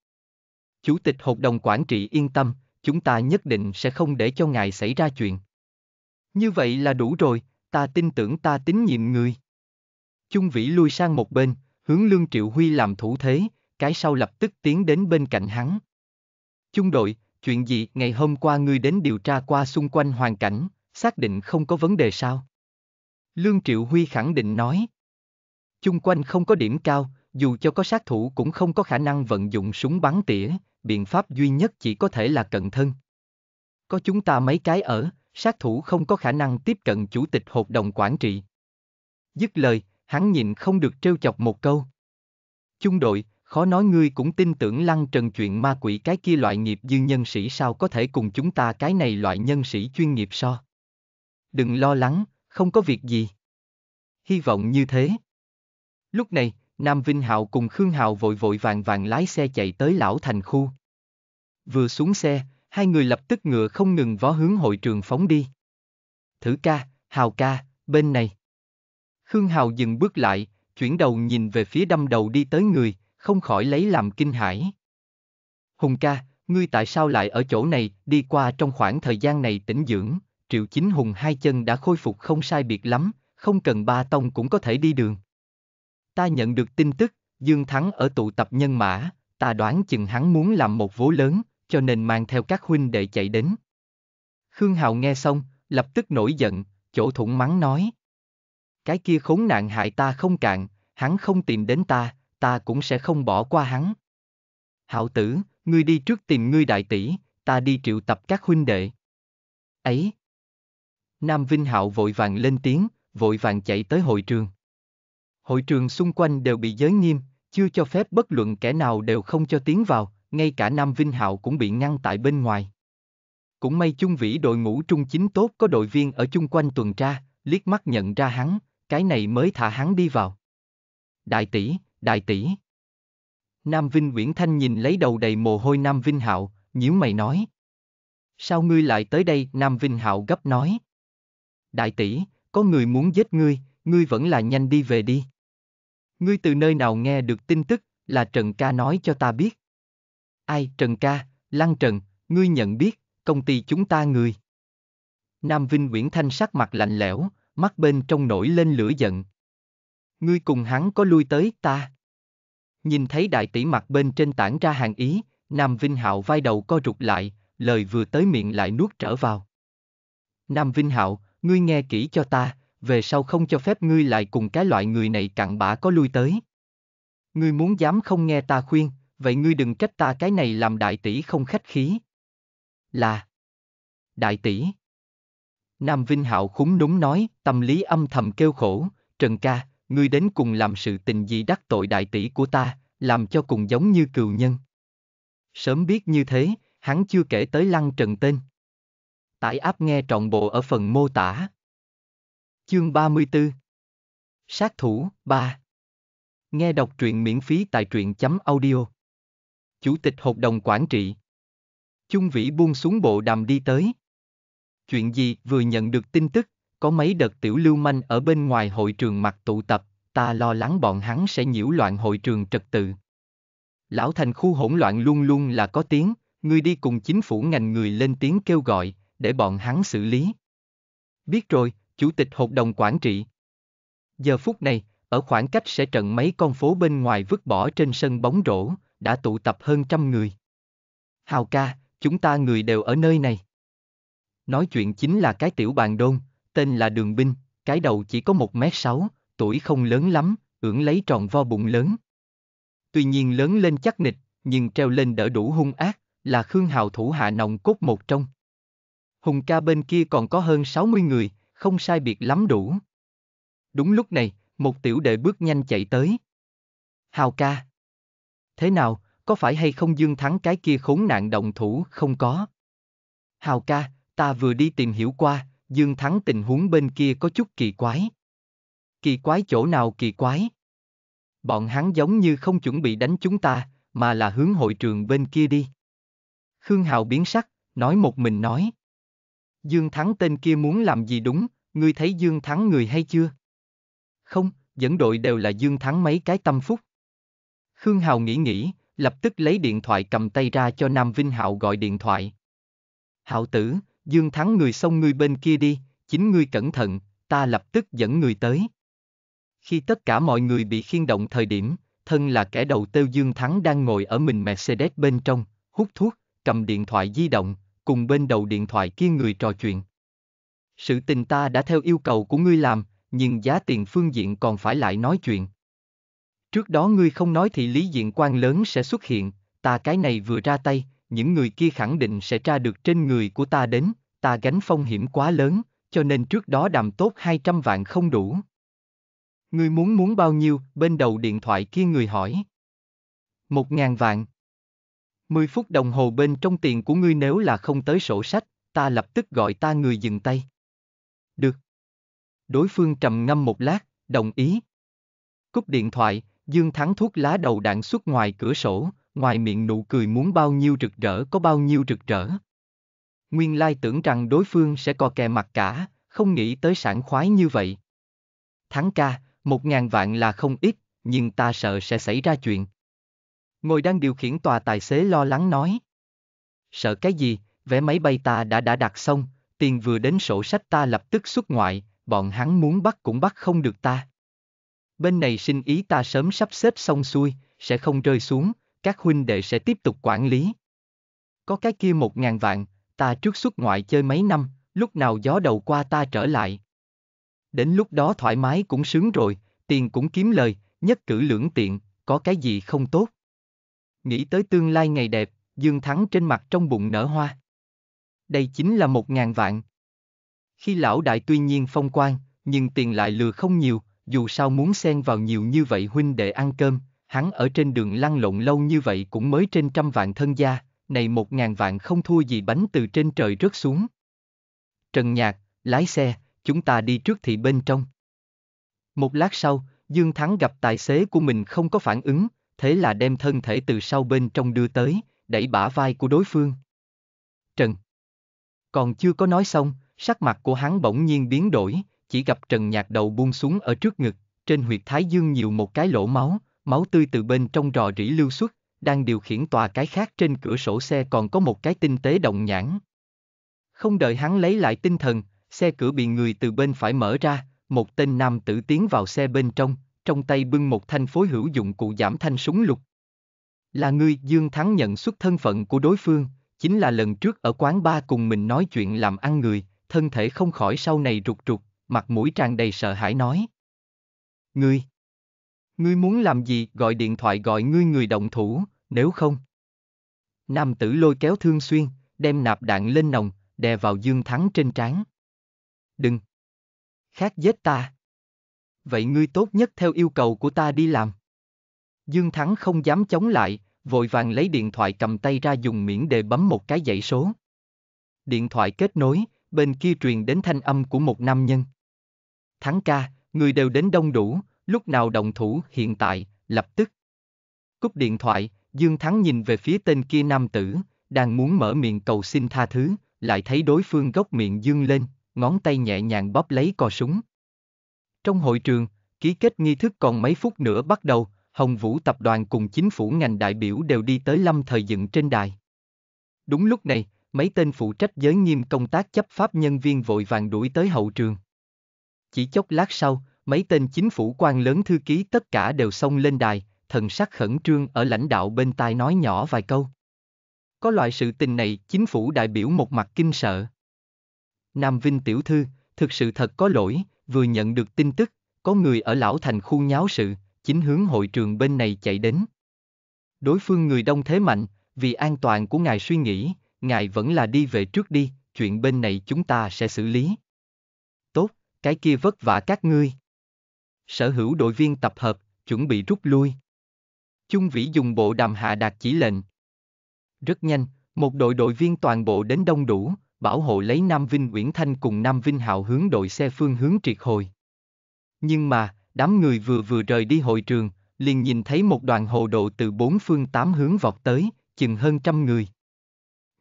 Chủ tịch Hội đồng Quản trị yên tâm, chúng ta nhất định sẽ không để cho ngài xảy ra chuyện. Như vậy là đủ rồi, ta tin tưởng ta tín nhiệm ngươi Chung Vĩ lui sang một bên, hướng Lương Triệu Huy làm thủ thế, cái sau lập tức tiến đến bên cạnh hắn. Chung đội, chuyện gì ngày hôm qua ngươi đến điều tra qua xung quanh hoàn cảnh? xác định không có vấn đề sao? Lương Triệu Huy khẳng định nói. Chung quanh không có điểm cao, dù cho có sát thủ cũng không có khả năng vận dụng súng bắn tỉa, biện pháp duy nhất chỉ có thể là cận thân. Có chúng ta mấy cái ở, sát thủ không có khả năng tiếp cận chủ tịch hội đồng quản trị. Dứt lời, hắn nhìn không được trêu chọc một câu. Chung đội, khó nói ngươi cũng tin tưởng lăng trần chuyện ma quỷ cái kia loại nghiệp dư nhân sĩ sao có thể cùng chúng ta cái này loại nhân sĩ chuyên nghiệp so đừng lo lắng, không có việc gì. Hy vọng như thế. Lúc này, Nam Vinh Hạo cùng Khương Hạo vội vội vàng vàng lái xe chạy tới lão thành khu. Vừa xuống xe, hai người lập tức ngựa không ngừng vó hướng hội trường phóng đi. Thử ca, Hào ca, bên này. Khương Hào dừng bước lại, chuyển đầu nhìn về phía đâm đầu đi tới người, không khỏi lấy làm kinh hãi. Hùng ca, ngươi tại sao lại ở chỗ này, đi qua trong khoảng thời gian này tĩnh dưỡng? Triệu Chính Hùng hai chân đã khôi phục không sai biệt lắm, không cần ba tông cũng có thể đi đường. Ta nhận được tin tức, Dương Thắng ở tụ tập nhân mã, ta đoán chừng hắn muốn làm một vố lớn, cho nên mang theo các huynh đệ chạy đến. Khương Hào nghe xong, lập tức nổi giận, chỗ thủng mắng nói. Cái kia khốn nạn hại ta không cạn, hắn không tìm đến ta, ta cũng sẽ không bỏ qua hắn. Hạo tử, ngươi đi trước tìm ngươi đại tỷ, ta đi triệu tập các huynh đệ. Ấy, Nam Vinh Hạo vội vàng lên tiếng, vội vàng chạy tới hội trường. Hội trường xung quanh đều bị giới nghiêm, chưa cho phép bất luận kẻ nào đều không cho tiến vào, ngay cả Nam Vinh Hạo cũng bị ngăn tại bên ngoài. Cũng may chung vĩ đội ngũ trung chính tốt có đội viên ở chung quanh tuần tra, liếc mắt nhận ra hắn, cái này mới thả hắn đi vào. Đại tỷ, đại tỷ. Nam Vinh Nguyễn Thanh nhìn lấy đầu đầy mồ hôi Nam Vinh Hạo, nhíu mày nói. Sao ngươi lại tới đây? Nam Vinh Hạo gấp nói, đại tỷ, có người muốn giết ngươi, ngươi vẫn là nhanh đi về đi. Ngươi từ nơi nào nghe được tin tức, là Trần Ca nói cho ta biết. Ai, Trần Ca, Lăng Trần, ngươi nhận biết, công ty chúng ta người. Nam Vinh Nguyễn Thanh sắc mặt lạnh lẽo, mắt bên trong nổi lên lửa giận. Ngươi cùng hắn có lui tới ta. Nhìn thấy đại tỷ mặt bên trên tảng ra hàng ý, Nam Vinh Hạo vai đầu co rụt lại, lời vừa tới miệng lại nuốt trở vào. Nam Vinh Hạo, ngươi nghe kỹ cho ta, về sau không cho phép ngươi lại cùng cái loại người này cặn bã có lui tới. Ngươi muốn dám không nghe ta khuyên, vậy ngươi đừng trách ta cái này làm đại tỷ không khách khí. Là Đại tỷ Nam Vinh Hạo khúng đúng nói, tâm lý âm thầm kêu khổ, Trần ca, ngươi đến cùng làm sự tình gì đắc tội đại tỷ của ta, làm cho cùng giống như cừu nhân. Sớm biết như thế, hắn chưa kể tới lăng trần tên. Tải app nghe trọn bộ ở phần mô tả. Chương 34 Sát thủ 3 Nghe đọc truyện miễn phí tại truyện chấm audio. Chủ tịch Hội đồng Quản trị Chung Vĩ buông xuống bộ đàm đi tới. Chuyện gì vừa nhận được tin tức, có mấy đợt tiểu lưu manh ở bên ngoài hội trường mặt tụ tập, ta lo lắng bọn hắn sẽ nhiễu loạn hội trường trật tự. Lão thành khu hỗn loạn luôn luôn là có tiếng, người đi cùng chính phủ ngành người lên tiếng kêu gọi, để bọn hắn xử lý. Biết rồi, chủ tịch hội đồng quản trị. Giờ phút này, ở khoảng cách sẽ trận mấy con phố bên ngoài vứt bỏ trên sân bóng rổ, đã tụ tập hơn trăm người. Hào ca, chúng ta người đều ở nơi này. Nói chuyện chính là cái tiểu bàn đôn, tên là Đường Binh, cái đầu chỉ có 1m6, tuổi không lớn lắm, ưỡng lấy tròn vo bụng lớn. Tuy nhiên lớn lên chắc nịch, nhưng treo lên đỡ đủ hung ác, là Khương Hào thủ hạ nòng cốt một trong. Hùng ca bên kia còn có hơn 60 người, không sai biệt lắm đủ. Đúng lúc này, một tiểu đệ bước nhanh chạy tới. Hào ca. Thế nào, có phải hay không Dương Thắng cái kia khốn nạn động thủ không có? Hào ca, ta vừa đi tìm hiểu qua, Dương Thắng tình huống bên kia có chút kỳ quái. Kỳ quái chỗ nào kỳ quái? Bọn hắn giống như không chuẩn bị đánh chúng ta, mà là hướng hội trường bên kia đi. Khương Hào biến sắc, nói một mình nói. Dương Thắng tên kia muốn làm gì đúng, ngươi thấy Dương Thắng người hay chưa? Không, dẫn đội đều là Dương Thắng mấy cái tâm phúc. Khương Hào nghĩ nghĩ, lập tức lấy điện thoại cầm tay ra cho Nam Vinh Hạo gọi điện thoại. Hạo tử, Dương Thắng người xông ngươi bên kia đi, chính ngươi cẩn thận, ta lập tức dẫn người tới. Khi tất cả mọi người bị khiên động thời điểm, thân là kẻ đầu têu Dương Thắng đang ngồi ở mình Mercedes bên trong, hút thuốc, cầm điện thoại di động, cùng bên đầu điện thoại kia người trò chuyện. Sự tình ta đã theo yêu cầu của ngươi làm, nhưng giá tiền phương diện còn phải lại nói chuyện. Trước đó ngươi không nói thì lý diện quan lớn sẽ xuất hiện, ta cái này vừa ra tay, những người kia khẳng định sẽ tra được trên người của ta đến, ta gánh phong hiểm quá lớn, cho nên trước đó đàm tốt 200 vạn không đủ. Ngươi muốn muốn bao nhiêu, bên đầu điện thoại kia người hỏi. Một ngàn vạn. 10 phút đồng hồ bên trong tiền của ngươi nếu là không tới sổ sách, ta lập tức gọi ta người dừng tay. Được. Đối phương trầm ngâm một lát, đồng ý. Cúp điện thoại, Dương Thắng thuốc lá đầu đạn xuất ngoài cửa sổ, ngoài miệng nụ cười muốn bao nhiêu rực rỡ có bao nhiêu rực rỡ. Nguyên lai tưởng rằng đối phương sẽ co kè mặt cả, không nghĩ tới sản khoái như vậy. Thắng ca, một ngàn vạn là không ít, nhưng ta sợ sẽ xảy ra chuyện. Ngồi đang điều khiển tòa tài xế lo lắng nói. Sợ cái gì, vé máy bay ta đã đã đặt xong, tiền vừa đến sổ sách ta lập tức xuất ngoại, bọn hắn muốn bắt cũng bắt không được ta. Bên này xin ý ta sớm sắp xếp xong xuôi, sẽ không rơi xuống, các huynh đệ sẽ tiếp tục quản lý. Có cái kia một ngàn vạn, ta trước xuất ngoại chơi mấy năm, lúc nào gió đầu qua ta trở lại. Đến lúc đó thoải mái cũng sướng rồi, tiền cũng kiếm lời, nhất cử lưỡng tiện, có cái gì không tốt nghĩ tới tương lai ngày đẹp, Dương Thắng trên mặt trong bụng nở hoa. Đây chính là một ngàn vạn. Khi lão đại tuy nhiên phong quan, nhưng tiền lại lừa không nhiều, dù sao muốn xen vào nhiều như vậy huynh đệ ăn cơm, hắn ở trên đường lăn lộn lâu như vậy cũng mới trên trăm vạn thân gia, này một ngàn vạn không thua gì bánh từ trên trời rớt xuống. Trần Nhạc, lái xe, chúng ta đi trước thị bên trong. Một lát sau, Dương Thắng gặp tài xế của mình không có phản ứng, thế là đem thân thể từ sau bên trong đưa tới, đẩy bả vai của đối phương. Trần. Còn chưa có nói xong, sắc mặt của hắn bỗng nhiên biến đổi, chỉ gặp Trần Nhạc đầu buông xuống ở trước ngực, trên huyệt thái dương nhiều một cái lỗ máu, máu tươi từ bên trong rò rỉ lưu xuất, đang điều khiển tòa cái khác trên cửa sổ xe còn có một cái tinh tế động nhãn. Không đợi hắn lấy lại tinh thần, xe cửa bị người từ bên phải mở ra, một tên nam tử tiến vào xe bên trong, trong tay bưng một thanh phối hữu dụng cụ giảm thanh súng lục. Là người Dương Thắng nhận xuất thân phận của đối phương, chính là lần trước ở quán ba cùng mình nói chuyện làm ăn người, thân thể không khỏi sau này rụt rụt, mặt mũi tràn đầy sợ hãi nói. Ngươi! Ngươi muốn làm gì gọi điện thoại gọi ngươi người động thủ, nếu không? Nam tử lôi kéo thương xuyên, đem nạp đạn lên nòng, đè vào Dương Thắng trên trán. Đừng! Khác giết ta! vậy ngươi tốt nhất theo yêu cầu của ta đi làm. Dương Thắng không dám chống lại, vội vàng lấy điện thoại cầm tay ra dùng miễn đề bấm một cái dãy số. Điện thoại kết nối, bên kia truyền đến thanh âm của một nam nhân. Thắng ca, người đều đến đông đủ, lúc nào đồng thủ hiện tại, lập tức. Cúp điện thoại, Dương Thắng nhìn về phía tên kia nam tử, đang muốn mở miệng cầu xin tha thứ, lại thấy đối phương góc miệng dương lên, ngón tay nhẹ nhàng bóp lấy cò súng. Trong hội trường, ký kết nghi thức còn mấy phút nữa bắt đầu, Hồng Vũ tập đoàn cùng chính phủ ngành đại biểu đều đi tới lâm thời dựng trên đài. Đúng lúc này, mấy tên phụ trách giới nghiêm công tác chấp pháp nhân viên vội vàng đuổi tới hậu trường. Chỉ chốc lát sau, mấy tên chính phủ quan lớn thư ký tất cả đều xông lên đài, thần sắc khẩn trương ở lãnh đạo bên tai nói nhỏ vài câu. Có loại sự tình này chính phủ đại biểu một mặt kinh sợ. Nam Vinh tiểu thư, thực sự thật có lỗi, vừa nhận được tin tức, có người ở lão thành khu nháo sự, chính hướng hội trường bên này chạy đến. Đối phương người đông thế mạnh, vì an toàn của ngài suy nghĩ, ngài vẫn là đi về trước đi, chuyện bên này chúng ta sẽ xử lý. Tốt, cái kia vất vả các ngươi. Sở hữu đội viên tập hợp, chuẩn bị rút lui. Chung Vĩ dùng bộ đàm hạ đạt chỉ lệnh. Rất nhanh, một đội đội viên toàn bộ đến đông đủ, bảo hộ lấy Nam Vinh Uyển Thanh cùng Nam Vinh Hạo hướng đội xe phương hướng triệt hồi. Nhưng mà, đám người vừa vừa rời đi hội trường, liền nhìn thấy một đoàn hồ độ từ bốn phương tám hướng vọt tới, chừng hơn trăm người.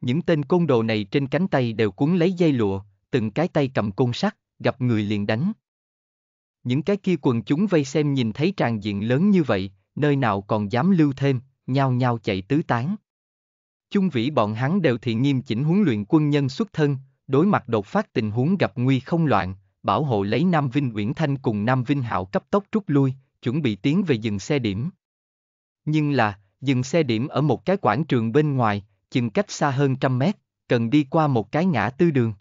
Những tên côn đồ này trên cánh tay đều cuốn lấy dây lụa, từng cái tay cầm côn sắt, gặp người liền đánh. Những cái kia quần chúng vây xem nhìn thấy tràn diện lớn như vậy, nơi nào còn dám lưu thêm, nhao nhao chạy tứ tán chung vĩ bọn hắn đều thì nghiêm chỉnh huấn luyện quân nhân xuất thân, đối mặt đột phát tình huống gặp nguy không loạn, bảo hộ lấy Nam Vinh Uyển Thanh cùng Nam Vinh Hạo cấp tốc rút lui, chuẩn bị tiến về dừng xe điểm. Nhưng là, dừng xe điểm ở một cái quảng trường bên ngoài, chừng cách xa hơn trăm mét, cần đi qua một cái ngã tư đường.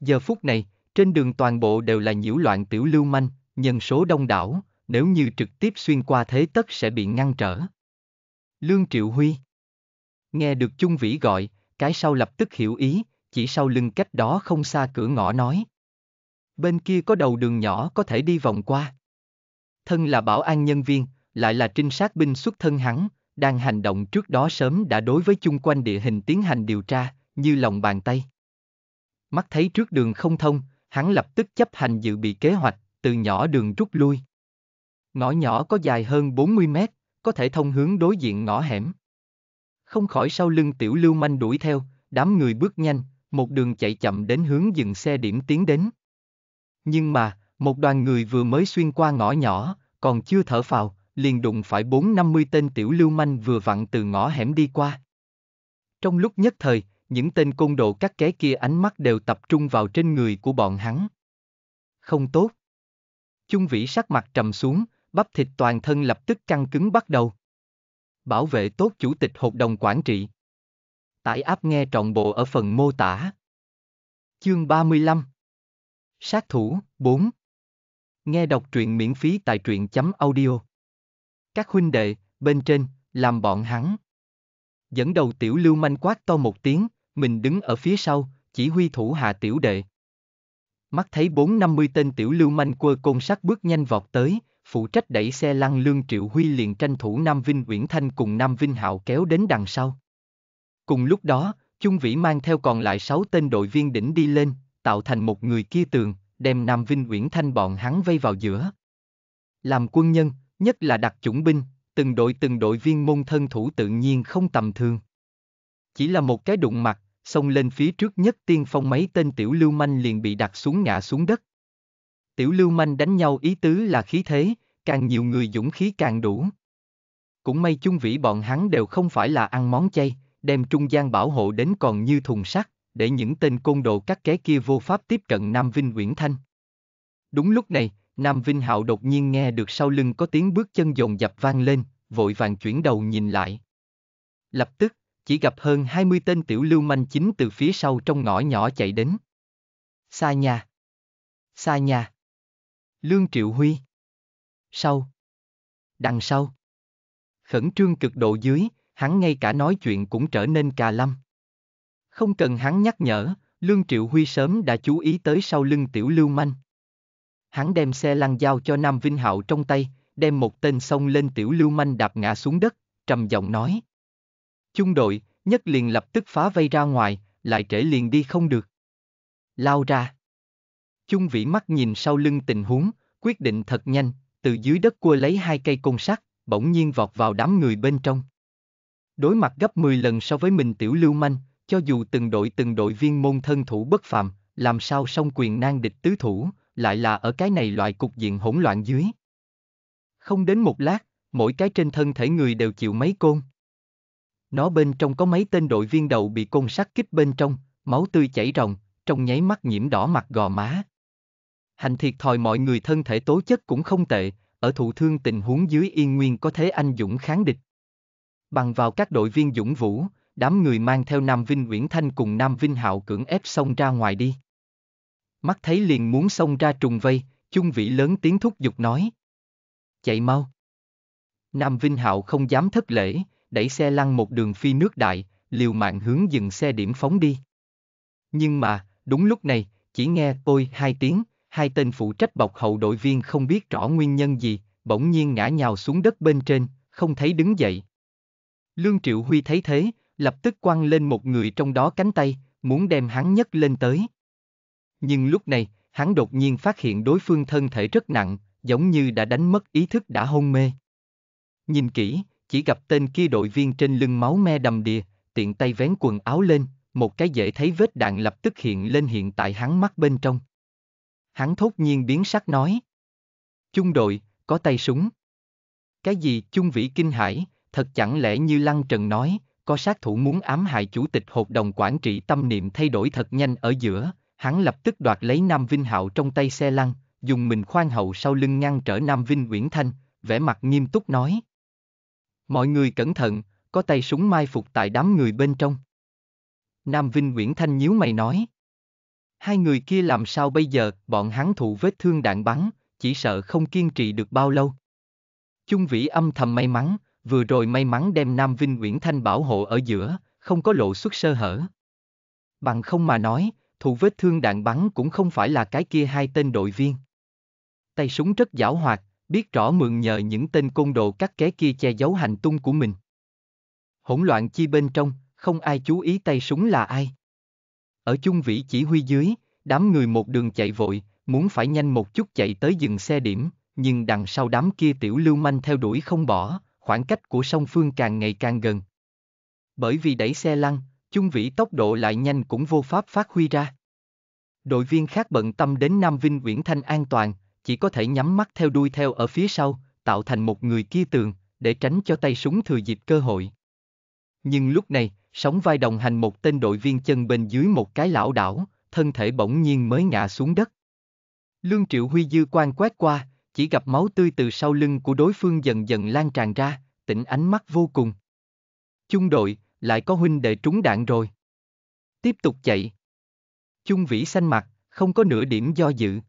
Giờ phút này, trên đường toàn bộ đều là nhiễu loạn tiểu lưu manh, nhân số đông đảo, nếu như trực tiếp xuyên qua thế tất sẽ bị ngăn trở. Lương Triệu Huy Nghe được Chung Vĩ gọi, cái sau lập tức hiểu ý, chỉ sau lưng cách đó không xa cửa ngõ nói. Bên kia có đầu đường nhỏ có thể đi vòng qua. Thân là bảo an nhân viên, lại là trinh sát binh xuất thân hắn, đang hành động trước đó sớm đã đối với chung quanh địa hình tiến hành điều tra, như lòng bàn tay. Mắt thấy trước đường không thông, hắn lập tức chấp hành dự bị kế hoạch, từ nhỏ đường rút lui. Ngõ nhỏ có dài hơn 40 mét, có thể thông hướng đối diện ngõ hẻm không khỏi sau lưng tiểu lưu manh đuổi theo, đám người bước nhanh, một đường chạy chậm đến hướng dừng xe điểm tiến đến. Nhưng mà, một đoàn người vừa mới xuyên qua ngõ nhỏ, còn chưa thở phào, liền đụng phải bốn năm mươi tên tiểu lưu manh vừa vặn từ ngõ hẻm đi qua. Trong lúc nhất thời, những tên côn đồ các cái kia ánh mắt đều tập trung vào trên người của bọn hắn. Không tốt. Chung vĩ sắc mặt trầm xuống, bắp thịt toàn thân lập tức căng cứng bắt đầu bảo vệ tốt chủ tịch hội đồng quản trị. Tải app nghe trọn bộ ở phần mô tả. Chương 35 Sát thủ 4 Nghe đọc truyện miễn phí tại truyện.audio chấm Các huynh đệ, bên trên, làm bọn hắn. Dẫn đầu tiểu lưu manh quát to một tiếng, mình đứng ở phía sau, chỉ huy thủ hạ tiểu đệ. Mắt thấy bốn năm mươi tên tiểu lưu manh quơ côn sắt bước nhanh vọt tới, phụ trách đẩy xe lăn lương Triệu Huy liền tranh thủ Nam Vinh Uyển Thanh cùng Nam Vinh Hạo kéo đến đằng sau. Cùng lúc đó, Chung Vĩ mang theo còn lại sáu tên đội viên đỉnh đi lên, tạo thành một người kia tường, đem Nam Vinh Uyển Thanh bọn hắn vây vào giữa. Làm quân nhân, nhất là đặc chủng binh, từng đội từng đội viên môn thân thủ tự nhiên không tầm thường. Chỉ là một cái đụng mặt, xông lên phía trước nhất tiên phong mấy tên tiểu lưu manh liền bị đặt xuống ngã xuống đất tiểu lưu manh đánh nhau ý tứ là khí thế, càng nhiều người dũng khí càng đủ. Cũng may chung vĩ bọn hắn đều không phải là ăn món chay, đem trung gian bảo hộ đến còn như thùng sắt, để những tên côn đồ các ké kia vô pháp tiếp cận Nam Vinh Uyển Thanh. Đúng lúc này, Nam Vinh Hạo đột nhiên nghe được sau lưng có tiếng bước chân dồn dập vang lên, vội vàng chuyển đầu nhìn lại. Lập tức, chỉ gặp hơn 20 tên tiểu lưu manh chính từ phía sau trong ngõ nhỏ chạy đến. Xa nhà! Xa nhà! Lương Triệu Huy. Sau. Đằng sau. Khẩn trương cực độ dưới, hắn ngay cả nói chuyện cũng trở nên cà lăm. Không cần hắn nhắc nhở, Lương Triệu Huy sớm đã chú ý tới sau lưng tiểu lưu manh. Hắn đem xe lăn dao cho Nam Vinh Hạo trong tay, đem một tên xông lên tiểu lưu manh đạp ngã xuống đất, trầm giọng nói. Chung đội, nhất liền lập tức phá vây ra ngoài, lại trễ liền đi không được. Lao ra. Chung vĩ mắt nhìn sau lưng tình huống, quyết định thật nhanh, từ dưới đất cua lấy hai cây côn sắt, bỗng nhiên vọt vào đám người bên trong. Đối mặt gấp 10 lần so với mình tiểu lưu manh, cho dù từng đội từng đội viên môn thân thủ bất phàm, làm sao song quyền nang địch tứ thủ, lại là ở cái này loại cục diện hỗn loạn dưới. Không đến một lát, mỗi cái trên thân thể người đều chịu mấy côn. Nó bên trong có mấy tên đội viên đầu bị côn sắt kích bên trong, máu tươi chảy ròng, trong nháy mắt nhiễm đỏ mặt gò má, Hành thiệt thòi mọi người thân thể tố chất cũng không tệ, ở thụ thương tình huống dưới yên nguyên có thế anh Dũng kháng địch. Bằng vào các đội viên Dũng Vũ, đám người mang theo Nam Vinh Nguyễn Thanh cùng Nam Vinh Hạo cưỡng ép xông ra ngoài đi. Mắt thấy liền muốn xông ra trùng vây, chung vĩ lớn tiếng thúc giục nói. Chạy mau. Nam Vinh Hạo không dám thất lễ, đẩy xe lăn một đường phi nước đại, liều mạng hướng dừng xe điểm phóng đi. Nhưng mà, đúng lúc này, chỉ nghe ôi hai tiếng, hai tên phụ trách bọc hậu đội viên không biết rõ nguyên nhân gì, bỗng nhiên ngã nhào xuống đất bên trên, không thấy đứng dậy. Lương Triệu Huy thấy thế, lập tức quăng lên một người trong đó cánh tay, muốn đem hắn nhấc lên tới. Nhưng lúc này, hắn đột nhiên phát hiện đối phương thân thể rất nặng, giống như đã đánh mất ý thức đã hôn mê. Nhìn kỹ, chỉ gặp tên kia đội viên trên lưng máu me đầm đìa, tiện tay vén quần áo lên, một cái dễ thấy vết đạn lập tức hiện lên hiện tại hắn mắt bên trong. Hắn thốt nhiên biến sắc nói. Chung đội, có tay súng. Cái gì chung vĩ kinh hải, thật chẳng lẽ như Lăng Trần nói, có sát thủ muốn ám hại chủ tịch hội đồng quản trị tâm niệm thay đổi thật nhanh ở giữa, hắn lập tức đoạt lấy Nam Vinh Hạo trong tay xe lăn, dùng mình khoan hậu sau lưng ngăn trở Nam Vinh Uyển Thanh, vẻ mặt nghiêm túc nói. Mọi người cẩn thận, có tay súng mai phục tại đám người bên trong. Nam Vinh Uyển Thanh nhíu mày nói hai người kia làm sao bây giờ, bọn hắn thụ vết thương đạn bắn, chỉ sợ không kiên trì được bao lâu. Chung vĩ âm thầm may mắn, vừa rồi may mắn đem Nam Vinh Nguyễn Thanh bảo hộ ở giữa, không có lộ xuất sơ hở. Bằng không mà nói, thụ vết thương đạn bắn cũng không phải là cái kia hai tên đội viên. Tay súng rất giảo hoạt, biết rõ mượn nhờ những tên côn đồ cắt ké kia che giấu hành tung của mình. Hỗn loạn chi bên trong, không ai chú ý tay súng là ai. Ở chung vĩ chỉ huy dưới, đám người một đường chạy vội, muốn phải nhanh một chút chạy tới dừng xe điểm, nhưng đằng sau đám kia tiểu lưu manh theo đuổi không bỏ, khoảng cách của song phương càng ngày càng gần. Bởi vì đẩy xe lăn, chung vĩ tốc độ lại nhanh cũng vô pháp phát huy ra. Đội viên khác bận tâm đến Nam Vinh Uyển Thanh an toàn, chỉ có thể nhắm mắt theo đuôi theo ở phía sau, tạo thành một người kia tường, để tránh cho tay súng thừa dịp cơ hội. Nhưng lúc này, sóng vai đồng hành một tên đội viên chân bên dưới một cái lão đảo, thân thể bỗng nhiên mới ngã xuống đất. Lương Triệu Huy dư quan quét qua, chỉ gặp máu tươi từ sau lưng của đối phương dần dần lan tràn ra, tỉnh ánh mắt vô cùng. Chung đội, lại có huynh đệ trúng đạn rồi. Tiếp tục chạy. Chung vĩ xanh mặt, không có nửa điểm do dự.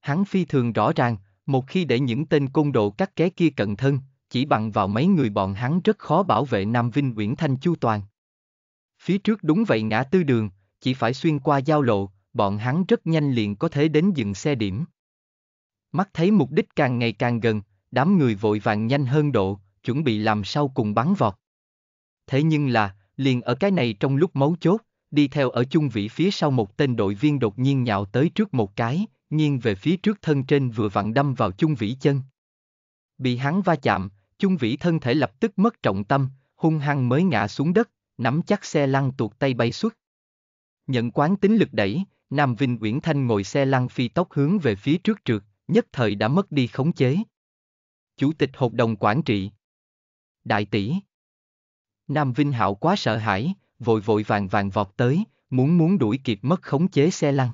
Hắn phi thường rõ ràng, một khi để những tên côn đồ cắt ké kia cận thân, chỉ bằng vào mấy người bọn hắn rất khó bảo vệ Nam Vinh Uyển Thanh Chu Toàn. Phía trước đúng vậy ngã tư đường, chỉ phải xuyên qua giao lộ, bọn hắn rất nhanh liền có thể đến dừng xe điểm. Mắt thấy mục đích càng ngày càng gần, đám người vội vàng nhanh hơn độ, chuẩn bị làm sau cùng bắn vọt. Thế nhưng là, liền ở cái này trong lúc mấu chốt, đi theo ở chung vĩ phía sau một tên đội viên đột nhiên nhào tới trước một cái, nghiêng về phía trước thân trên vừa vặn đâm vào chung vĩ chân. Bị hắn va chạm, chung vĩ thân thể lập tức mất trọng tâm, hung hăng mới ngã xuống đất, nắm chắc xe lăn tuột tay bay xuất. Nhận quán tính lực đẩy, Nam Vinh Uyển Thanh ngồi xe lăn phi tốc hướng về phía trước trượt, nhất thời đã mất đi khống chế. Chủ tịch hội đồng quản trị. Đại tỷ. Nam Vinh Hạo quá sợ hãi, vội vội vàng vàng vọt tới, muốn muốn đuổi kịp mất khống chế xe lăn.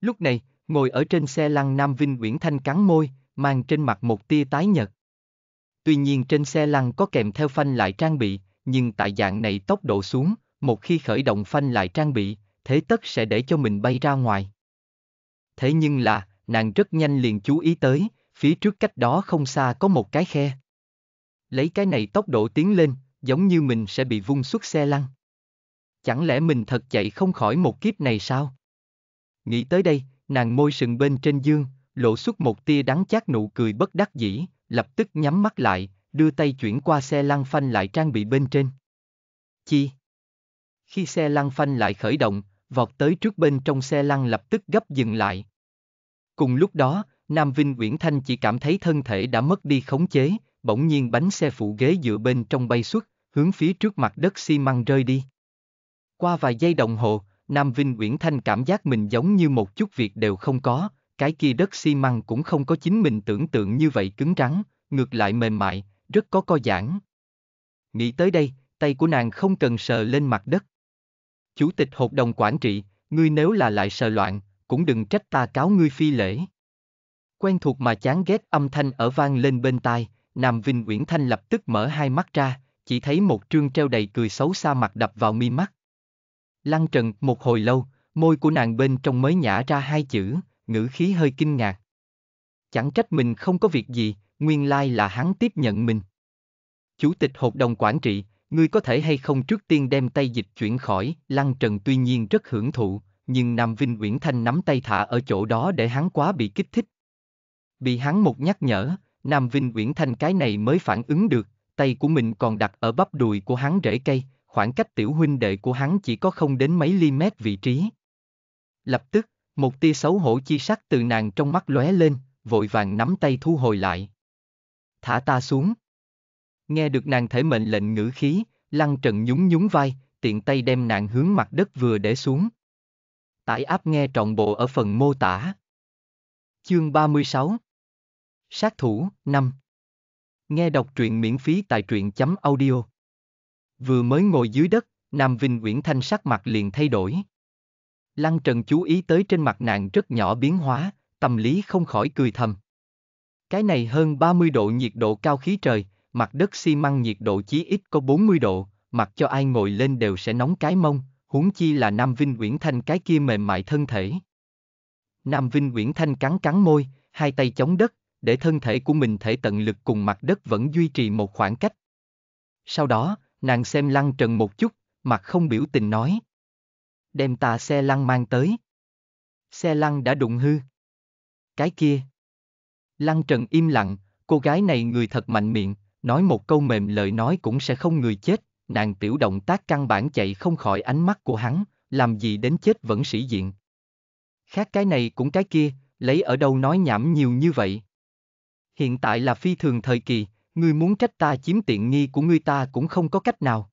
Lúc này, ngồi ở trên xe lăn Nam Vinh uyển Thanh cắn môi, mang trên mặt một tia tái nhợt. Tuy nhiên trên xe lăn có kèm theo phanh lại trang bị, nhưng tại dạng này tốc độ xuống, một khi khởi động phanh lại trang bị, thế tất sẽ để cho mình bay ra ngoài. Thế nhưng là, nàng rất nhanh liền chú ý tới, phía trước cách đó không xa có một cái khe. Lấy cái này tốc độ tiến lên, giống như mình sẽ bị vung xuất xe lăn. Chẳng lẽ mình thật chạy không khỏi một kiếp này sao? Nghĩ tới đây, nàng môi sừng bên trên dương, lộ xuất một tia đắng chát nụ cười bất đắc dĩ, lập tức nhắm mắt lại, đưa tay chuyển qua xe lăn phanh lại trang bị bên trên. Chi? Khi xe lăn phanh lại khởi động, vọt tới trước bên trong xe lăn lập tức gấp dừng lại. Cùng lúc đó, Nam Vinh Uyển Thanh chỉ cảm thấy thân thể đã mất đi khống chế, bỗng nhiên bánh xe phụ ghế dựa bên trong bay xuất, hướng phía trước mặt đất xi măng rơi đi. Qua vài giây đồng hồ, Nam Vinh Uyển Thanh cảm giác mình giống như một chút việc đều không có, cái kia đất xi măng cũng không có chính mình tưởng tượng như vậy cứng rắn, ngược lại mềm mại, rất có co giãn. Nghĩ tới đây, tay của nàng không cần sờ lên mặt đất. Chủ tịch hội đồng quản trị, ngươi nếu là lại sờ loạn, cũng đừng trách ta cáo ngươi phi lễ. Quen thuộc mà chán ghét âm thanh ở vang lên bên tai, Nam Vinh Uyển Thanh lập tức mở hai mắt ra, chỉ thấy một trương treo đầy cười xấu xa mặt đập vào mi mắt. Lăng trần một hồi lâu, môi của nàng bên trong mới nhả ra hai chữ, ngữ khí hơi kinh ngạc. Chẳng trách mình không có việc gì, nguyên lai là hắn tiếp nhận mình. Chủ tịch hội đồng quản trị, ngươi có thể hay không trước tiên đem tay dịch chuyển khỏi, Lăng Trần tuy nhiên rất hưởng thụ, nhưng Nam Vinh Uyển Thanh nắm tay thả ở chỗ đó để hắn quá bị kích thích. Bị hắn một nhắc nhở, Nam Vinh Uyển Thanh cái này mới phản ứng được, tay của mình còn đặt ở bắp đùi của hắn rễ cây, khoảng cách tiểu huynh đệ của hắn chỉ có không đến mấy ly mét vị trí. Lập tức, một tia xấu hổ chi sắc từ nàng trong mắt lóe lên, vội vàng nắm tay thu hồi lại thả ta xuống. Nghe được nàng thể mệnh lệnh ngữ khí, lăng trần nhún nhún vai, tiện tay đem nàng hướng mặt đất vừa để xuống. Tải áp nghe trọn bộ ở phần mô tả. Chương 36 Sát thủ 5 Nghe đọc truyện miễn phí tại truyện chấm audio. Vừa mới ngồi dưới đất, Nam Vinh Uyển Thanh sắc mặt liền thay đổi. Lăng Trần chú ý tới trên mặt nàng rất nhỏ biến hóa, tâm lý không khỏi cười thầm. Cái này hơn 30 độ nhiệt độ cao khí trời, mặt đất xi măng nhiệt độ chí ít có 40 độ, mặc cho ai ngồi lên đều sẽ nóng cái mông, huống chi là Nam Vinh Uyển Thanh cái kia mềm mại thân thể. Nam Vinh Uyển Thanh cắn cắn môi, hai tay chống đất, để thân thể của mình thể tận lực cùng mặt đất vẫn duy trì một khoảng cách. Sau đó, nàng xem lăng trần một chút, mặt không biểu tình nói. Đem tà xe lăn mang tới. Xe lăn đã đụng hư. Cái kia. Lăng Trần im lặng, cô gái này người thật mạnh miệng, nói một câu mềm lời nói cũng sẽ không người chết, nàng tiểu động tác căn bản chạy không khỏi ánh mắt của hắn, làm gì đến chết vẫn sĩ diện. Khác cái này cũng cái kia, lấy ở đâu nói nhảm nhiều như vậy. Hiện tại là phi thường thời kỳ, người muốn trách ta chiếm tiện nghi của ngươi ta cũng không có cách nào.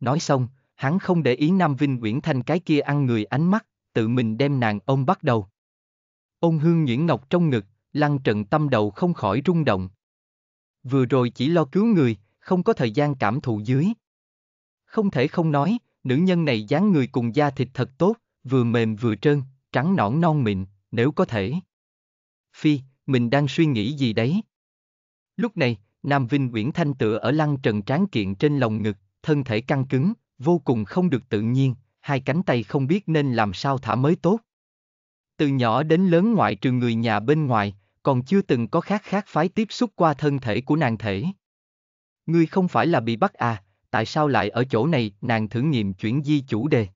Nói xong, hắn không để ý Nam Vinh Nguyễn Thanh cái kia ăn người ánh mắt, tự mình đem nàng ôm bắt đầu. Ôn hương nhuyễn ngọc trong ngực, Lăng trận tâm đầu không khỏi rung động. Vừa rồi chỉ lo cứu người, không có thời gian cảm thụ dưới. Không thể không nói, nữ nhân này dáng người cùng da thịt thật tốt, vừa mềm vừa trơn, trắng nõn non mịn, nếu có thể. Phi, mình đang suy nghĩ gì đấy? Lúc này, Nam Vinh Nguyễn Thanh tựa ở lăng trần tráng kiện trên lồng ngực, thân thể căng cứng, vô cùng không được tự nhiên, hai cánh tay không biết nên làm sao thả mới tốt. Từ nhỏ đến lớn ngoại trừ người nhà bên ngoài, còn chưa từng có khác khác phái tiếp xúc qua thân thể của nàng thể. Ngươi không phải là bị bắt à, tại sao lại ở chỗ này, nàng thử nghiệm chuyển di chủ đề.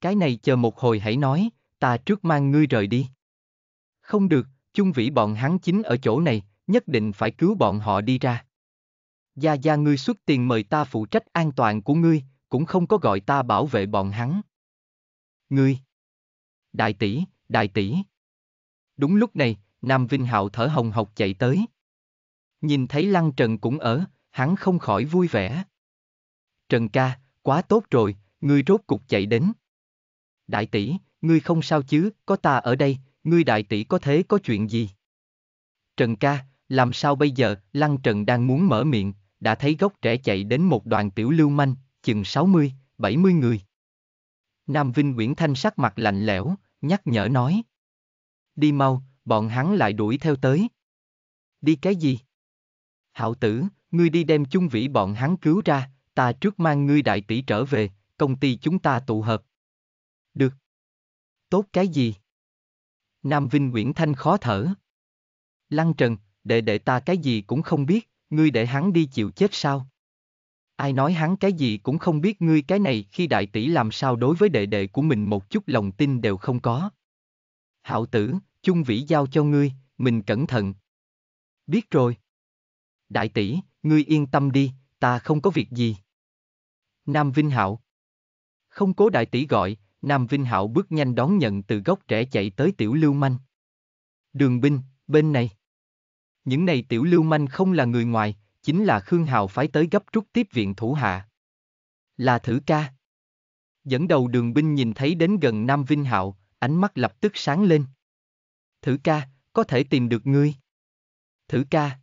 Cái này chờ một hồi hãy nói, ta trước mang ngươi rời đi. Không được, chung vĩ bọn hắn chính ở chỗ này, nhất định phải cứu bọn họ đi ra. Gia gia ngươi xuất tiền mời ta phụ trách an toàn của ngươi, cũng không có gọi ta bảo vệ bọn hắn. Ngươi! Đại tỷ, đại tỷ! Đúng lúc này, Nam Vinh Hạo thở hồng hộc chạy tới. Nhìn thấy Lăng Trần cũng ở, hắn không khỏi vui vẻ. Trần ca, quá tốt rồi, ngươi rốt cục chạy đến. Đại tỷ, ngươi không sao chứ, có ta ở đây, ngươi đại tỷ có thế có chuyện gì? Trần ca, làm sao bây giờ, Lăng Trần đang muốn mở miệng, đã thấy gốc trẻ chạy đến một đoàn tiểu lưu manh, chừng 60, 70 người. Nam Vinh Nguyễn Thanh sắc mặt lạnh lẽo, nhắc nhở nói. Đi mau, bọn hắn lại đuổi theo tới. Đi cái gì? Hạo tử, ngươi đi đem chung vĩ bọn hắn cứu ra, ta trước mang ngươi đại tỷ trở về, công ty chúng ta tụ hợp. Được. Tốt cái gì? Nam Vinh Nguyễn Thanh khó thở. Lăng Trần, đệ đệ ta cái gì cũng không biết, ngươi để hắn đi chịu chết sao? Ai nói hắn cái gì cũng không biết ngươi cái này khi đại tỷ làm sao đối với đệ đệ của mình một chút lòng tin đều không có. Hạo tử, Chung vĩ giao cho ngươi, mình cẩn thận. Biết rồi. Đại tỷ, ngươi yên tâm đi, ta không có việc gì. Nam Vinh Hạo. Không cố đại tỷ gọi, Nam Vinh Hạo bước nhanh đón nhận từ gốc rẽ chạy tới tiểu lưu manh. Đường binh, bên này. Những này tiểu lưu manh không là người ngoài, chính là Khương Hào phái tới gấp rút tiếp viện thủ hạ. Là thử ca. Dẫn đầu đường binh nhìn thấy đến gần Nam Vinh Hạo, ánh mắt lập tức sáng lên. Thử ca, có thể tìm được ngươi. Thử ca.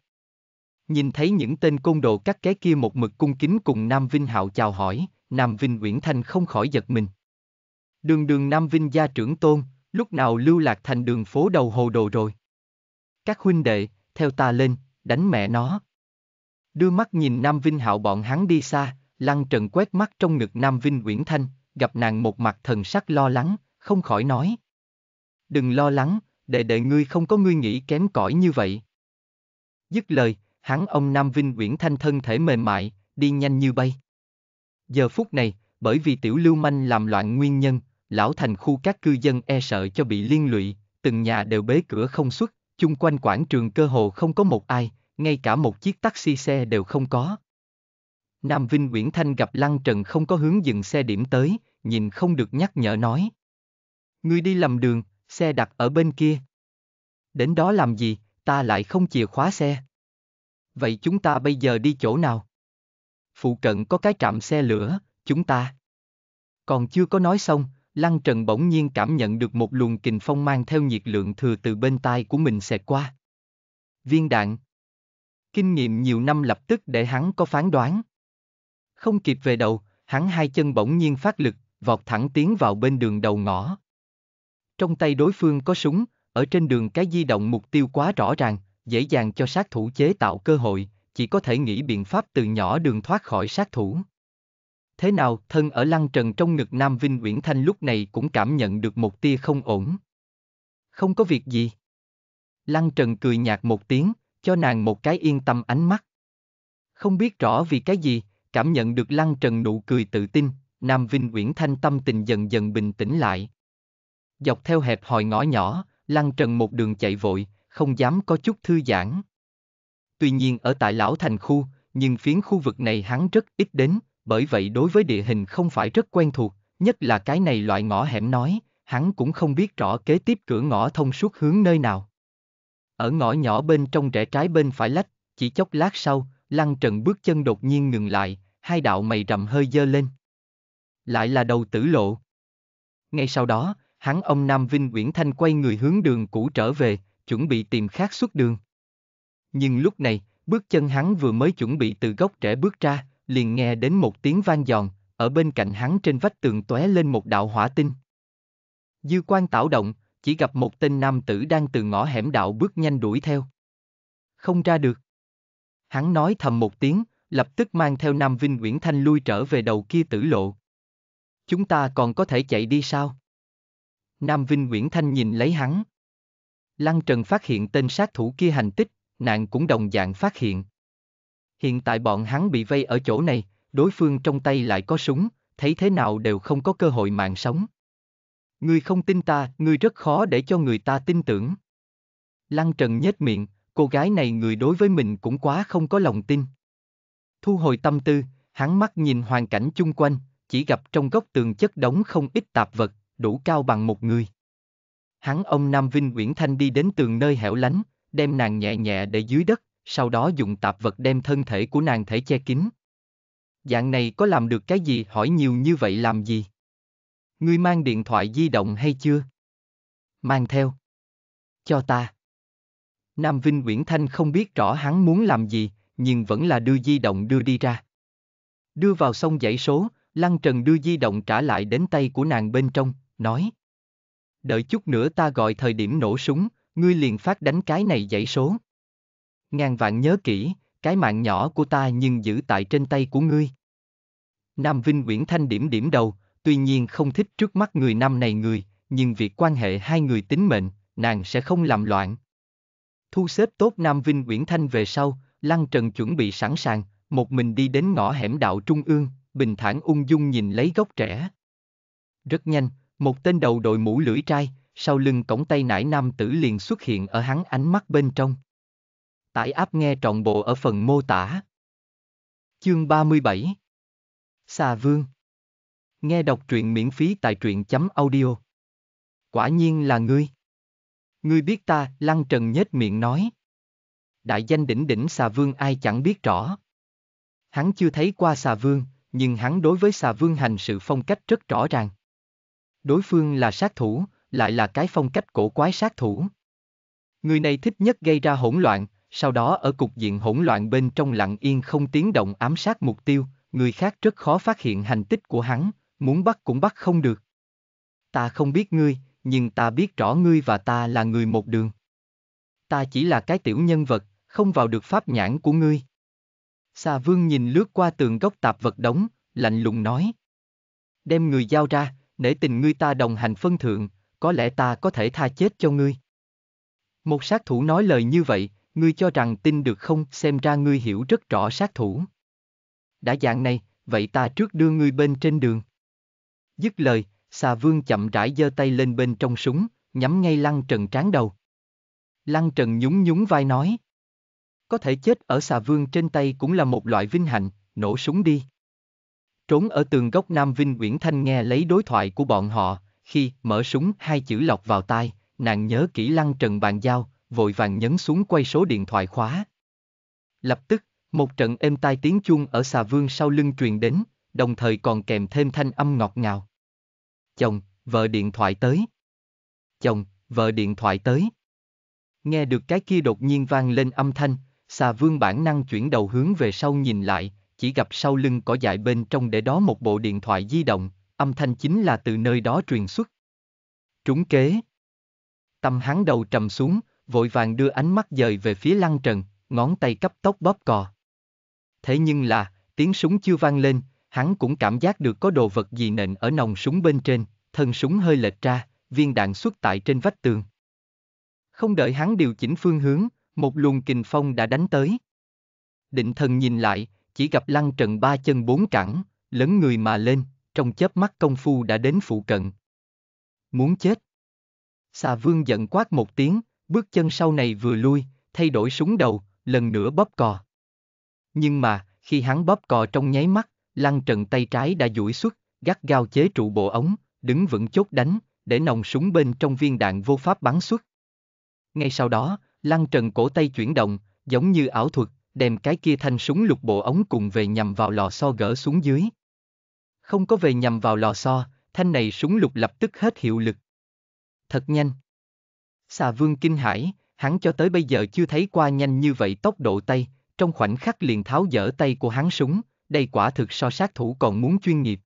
Nhìn thấy những tên côn đồ cắt cái kia một mực cung kính cùng Nam Vinh Hạo chào hỏi, Nam Vinh Uyển Thanh không khỏi giật mình. Đường đường Nam Vinh gia trưởng tôn, lúc nào lưu lạc thành đường phố đầu hồ đồ rồi. Các huynh đệ, theo ta lên, đánh mẹ nó. Đưa mắt nhìn Nam Vinh Hạo bọn hắn đi xa, Lăng Trần quét mắt trong ngực Nam Vinh Uyển Thanh, gặp nàng một mặt thần sắc lo lắng, không khỏi nói. Đừng lo lắng, đệ đệ ngươi không có ngươi nghĩ kém cỏi như vậy. Dứt lời, hắn ông Nam Vinh Uyển Thanh thân thể mềm mại, đi nhanh như bay. Giờ phút này, bởi vì tiểu lưu manh làm loạn nguyên nhân, lão thành khu các cư dân e sợ cho bị liên lụy, từng nhà đều bế cửa không xuất, chung quanh quảng trường cơ hồ không có một ai, ngay cả một chiếc taxi xe đều không có. Nam Vinh Uyển Thanh gặp Lăng Trần không có hướng dừng xe điểm tới, nhìn không được nhắc nhở nói. Ngươi đi lầm đường, xe đặt ở bên kia. Đến đó làm gì, ta lại không chìa khóa xe. Vậy chúng ta bây giờ đi chỗ nào? Phụ cận có cái trạm xe lửa, chúng ta. Còn chưa có nói xong, Lăng Trần bỗng nhiên cảm nhận được một luồng kình phong mang theo nhiệt lượng thừa từ bên tai của mình xẹt qua. Viên đạn. Kinh nghiệm nhiều năm lập tức để hắn có phán đoán. Không kịp về đầu, hắn hai chân bỗng nhiên phát lực, vọt thẳng tiến vào bên đường đầu ngõ, trong tay đối phương có súng, ở trên đường cái di động mục tiêu quá rõ ràng, dễ dàng cho sát thủ chế tạo cơ hội, chỉ có thể nghĩ biện pháp từ nhỏ đường thoát khỏi sát thủ. Thế nào, thân ở lăng trần trong ngực Nam Vinh Uyển Thanh lúc này cũng cảm nhận được một tia không ổn. Không có việc gì. Lăng trần cười nhạt một tiếng, cho nàng một cái yên tâm ánh mắt. Không biết rõ vì cái gì, cảm nhận được lăng trần nụ cười tự tin, Nam Vinh Uyển Thanh tâm tình dần dần bình tĩnh lại, Dọc theo hẹp hòi ngõ nhỏ, Lăng Trần một đường chạy vội, không dám có chút thư giãn. Tuy nhiên ở tại lão thành khu, nhưng phiến khu vực này hắn rất ít đến, bởi vậy đối với địa hình không phải rất quen thuộc, nhất là cái này loại ngõ hẻm nói, hắn cũng không biết rõ kế tiếp cửa ngõ thông suốt hướng nơi nào. Ở ngõ nhỏ bên trong rẽ trái bên phải lách, chỉ chốc lát sau, Lăng Trần bước chân đột nhiên ngừng lại, hai đạo mày rậm hơi dơ lên. Lại là đầu tử lộ. Ngay sau đó, hắn ông Nam Vinh Uyển Thanh quay người hướng đường cũ trở về, chuẩn bị tìm khác xuất đường. Nhưng lúc này, bước chân hắn vừa mới chuẩn bị từ gốc rẽ bước ra, liền nghe đến một tiếng vang giòn, ở bên cạnh hắn trên vách tường tóe lên một đạo hỏa tinh. Dư quan tảo động, chỉ gặp một tên nam tử đang từ ngõ hẻm đạo bước nhanh đuổi theo. Không ra được. Hắn nói thầm một tiếng, lập tức mang theo Nam Vinh Nguyễn Thanh lui trở về đầu kia tử lộ. Chúng ta còn có thể chạy đi sao? Nam Vinh Nguyễn Thanh nhìn lấy hắn. Lăng Trần phát hiện tên sát thủ kia hành tích, nạn cũng đồng dạng phát hiện. Hiện tại bọn hắn bị vây ở chỗ này, đối phương trong tay lại có súng, thấy thế nào đều không có cơ hội mạng sống. Ngươi không tin ta, ngươi rất khó để cho người ta tin tưởng. Lăng Trần nhếch miệng, cô gái này người đối với mình cũng quá không có lòng tin. Thu hồi tâm tư, hắn mắt nhìn hoàn cảnh chung quanh, chỉ gặp trong góc tường chất đống không ít tạp vật, đủ cao bằng một người. Hắn ông Nam Vinh Uyển Thanh đi đến tường nơi hẻo lánh, đem nàng nhẹ nhẹ để dưới đất, sau đó dùng tạp vật đem thân thể của nàng thể che kín. Dạng này có làm được cái gì hỏi nhiều như vậy làm gì? Ngươi mang điện thoại di động hay chưa? Mang theo. Cho ta. Nam Vinh Uyển Thanh không biết rõ hắn muốn làm gì, nhưng vẫn là đưa di động đưa đi ra. Đưa vào xong dãy số, Lăng Trần đưa di động trả lại đến tay của nàng bên trong, nói. Đợi chút nữa ta gọi thời điểm nổ súng, ngươi liền phát đánh cái này dãy số. Ngàn vạn nhớ kỹ, cái mạng nhỏ của ta nhưng giữ tại trên tay của ngươi. Nam Vinh Nguyễn Thanh điểm điểm đầu, tuy nhiên không thích trước mắt người nam này người, nhưng việc quan hệ hai người tính mệnh, nàng sẽ không làm loạn. Thu xếp tốt Nam Vinh Nguyễn Thanh về sau, Lăng Trần chuẩn bị sẵn sàng, một mình đi đến ngõ hẻm đạo Trung ương, bình thản ung dung nhìn lấy gốc trẻ. Rất nhanh, một tên đầu đội mũ lưỡi trai, sau lưng cổng tay nải nam tử liền xuất hiện ở hắn ánh mắt bên trong. Tải áp nghe trọn bộ ở phần mô tả. Chương 37 Xà Vương Nghe đọc truyện miễn phí tại truyện chấm audio. Quả nhiên là ngươi. Ngươi biết ta, Lăng Trần nhếch miệng nói. Đại danh đỉnh đỉnh xà vương ai chẳng biết rõ. Hắn chưa thấy qua xà vương, nhưng hắn đối với xà vương hành sự phong cách rất rõ ràng. Đối phương là sát thủ, lại là cái phong cách cổ quái sát thủ. Người này thích nhất gây ra hỗn loạn, sau đó ở cục diện hỗn loạn bên trong lặng yên không tiếng động ám sát mục tiêu, người khác rất khó phát hiện hành tích của hắn, muốn bắt cũng bắt không được. Ta không biết ngươi, nhưng ta biết rõ ngươi và ta là người một đường. Ta chỉ là cái tiểu nhân vật, không vào được pháp nhãn của ngươi. Xà vương nhìn lướt qua tường gốc tạp vật đóng, lạnh lùng nói. Đem người giao ra, nể tình ngươi ta đồng hành phân thượng, có lẽ ta có thể tha chết cho ngươi. Một sát thủ nói lời như vậy, ngươi cho rằng tin được không, xem ra ngươi hiểu rất rõ sát thủ. Đã dạng này, vậy ta trước đưa ngươi bên trên đường. Dứt lời, xà vương chậm rãi giơ tay lên bên trong súng, nhắm ngay lăng trần trán đầu. Lăng trần nhún nhún vai nói. Có thể chết ở xà vương trên tay cũng là một loại vinh hạnh, nổ súng đi. Trốn ở tường góc Nam Vinh Nguyễn Thanh nghe lấy đối thoại của bọn họ, khi mở súng hai chữ lọc vào tai, nàng nhớ kỹ lăng trần bàn giao, vội vàng nhấn xuống quay số điện thoại khóa. Lập tức, một trận êm tai tiếng chuông ở xà vương sau lưng truyền đến, đồng thời còn kèm thêm thanh âm ngọt ngào. Chồng, vợ điện thoại tới. Chồng, vợ điện thoại tới. Nghe được cái kia đột nhiên vang lên âm thanh, xà vương bản năng chuyển đầu hướng về sau nhìn lại, chỉ gặp sau lưng cỏ dại bên trong để đó một bộ điện thoại di động, âm thanh chính là từ nơi đó truyền xuất. Trúng kế. Tâm hắn đầu trầm xuống, vội vàng đưa ánh mắt dời về phía lăng trần, ngón tay cấp tốc bóp cò. Thế nhưng là, tiếng súng chưa vang lên, hắn cũng cảm giác được có đồ vật gì nện ở nòng súng bên trên, thân súng hơi lệch ra, viên đạn xuất tại trên vách tường. Không đợi hắn điều chỉnh phương hướng, một luồng kình phong đã đánh tới. Định thần nhìn lại, chỉ gặp lăng trần ba chân bốn cẳng, lấn người mà lên, trong chớp mắt công phu đã đến phụ cận. Muốn chết. Xà vương giận quát một tiếng, bước chân sau này vừa lui, thay đổi súng đầu, lần nữa bóp cò. Nhưng mà, khi hắn bóp cò trong nháy mắt, lăng trần tay trái đã duỗi xuất, gắt gao chế trụ bộ ống, đứng vững chốt đánh, để nòng súng bên trong viên đạn vô pháp bắn xuất. Ngay sau đó, lăng trần cổ tay chuyển động, giống như ảo thuật, đem cái kia thanh súng lục bộ ống cùng về nhằm vào lò xo gỡ xuống dưới. Không có về nhằm vào lò xo, thanh này súng lục lập tức hết hiệu lực. Thật nhanh. Xà vương kinh hãi, hắn cho tới bây giờ chưa thấy qua nhanh như vậy tốc độ tay, trong khoảnh khắc liền tháo dỡ tay của hắn súng, đây quả thực so sát thủ còn muốn chuyên nghiệp.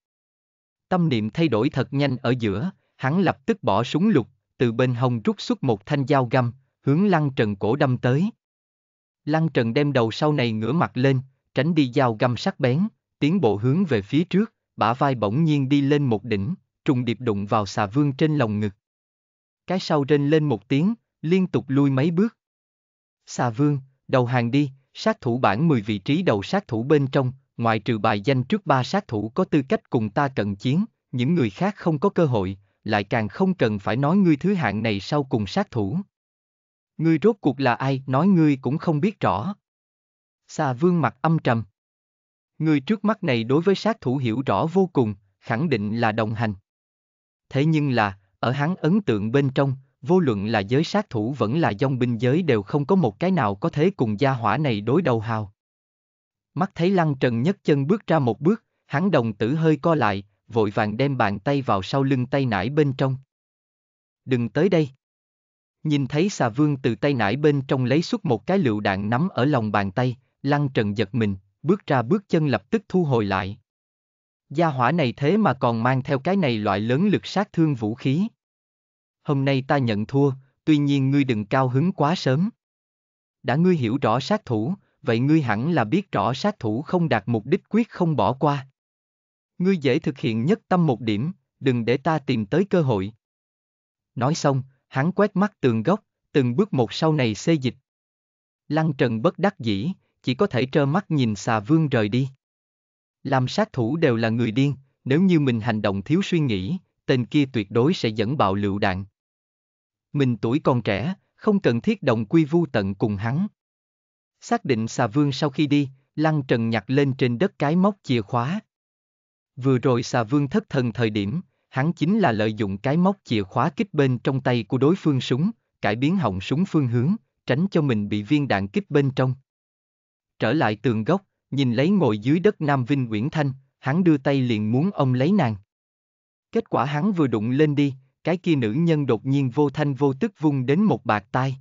Tâm niệm thay đổi thật nhanh ở giữa, hắn lập tức bỏ súng lục, từ bên hông rút xuất một thanh dao găm, hướng lăng trần cổ đâm tới. Lăng Trần đem đầu sau này ngửa mặt lên, tránh đi dao găm sắc bén, tiến bộ hướng về phía trước, bả vai bỗng nhiên đi lên một đỉnh, trùng điệp đụng vào xà vương trên lồng ngực. Cái sau rên lên một tiếng, liên tục lui mấy bước. Xà vương, đầu hàng đi, sát thủ bản 10 vị trí đầu sát thủ bên trong, ngoại trừ bài danh trước ba sát thủ có tư cách cùng ta cận chiến, những người khác không có cơ hội, lại càng không cần phải nói ngươi thứ hạng này sau cùng sát thủ. Ngươi rốt cuộc là ai, nói ngươi cũng không biết rõ. Xà vương mặt âm trầm. Người trước mắt này đối với sát thủ hiểu rõ vô cùng, khẳng định là đồng hành. Thế nhưng là, ở hắn ấn tượng bên trong, vô luận là giới sát thủ vẫn là dòng binh giới đều không có một cái nào có thể cùng gia hỏa này đối đầu hào. Mắt thấy lăng trần nhất chân bước ra một bước, hắn đồng tử hơi co lại, vội vàng đem bàn tay vào sau lưng tay nải bên trong. Đừng tới đây. Nhìn thấy xà vương từ tay nải bên trong lấy xuất một cái lựu đạn nắm ở lòng bàn tay, lăng trần giật mình, bước ra bước chân lập tức thu hồi lại. Gia hỏa này thế mà còn mang theo cái này loại lớn lực sát thương vũ khí. Hôm nay ta nhận thua, tuy nhiên ngươi đừng cao hứng quá sớm. Đã ngươi hiểu rõ sát thủ, vậy ngươi hẳn là biết rõ sát thủ không đạt mục đích quyết không bỏ qua. Ngươi dễ thực hiện nhất tâm một điểm, đừng để ta tìm tới cơ hội. Nói xong, hắn quét mắt tường gốc, từng bước một sau này xê dịch. Lăng Trần bất đắc dĩ, chỉ có thể trơ mắt nhìn xà vương rời đi. Làm sát thủ đều là người điên, nếu như mình hành động thiếu suy nghĩ, tên kia tuyệt đối sẽ dẫn bạo lựu đạn. Mình tuổi còn trẻ, không cần thiết đồng quy vu tận cùng hắn. Xác định xà vương sau khi đi, Lăng Trần nhặt lên trên đất cái móc chìa khóa. Vừa rồi xà vương thất thần thời điểm, Hắn chính là lợi dụng cái móc chìa khóa kích bên trong tay của đối phương súng, cải biến họng súng phương hướng, tránh cho mình bị viên đạn kích bên trong. Trở lại tường gốc, nhìn lấy ngồi dưới đất Nam Vinh Nguyễn Thanh, hắn đưa tay liền muốn ông lấy nàng. Kết quả hắn vừa đụng lên đi, cái kia nữ nhân đột nhiên vô thanh vô tức vung đến một bạc tai.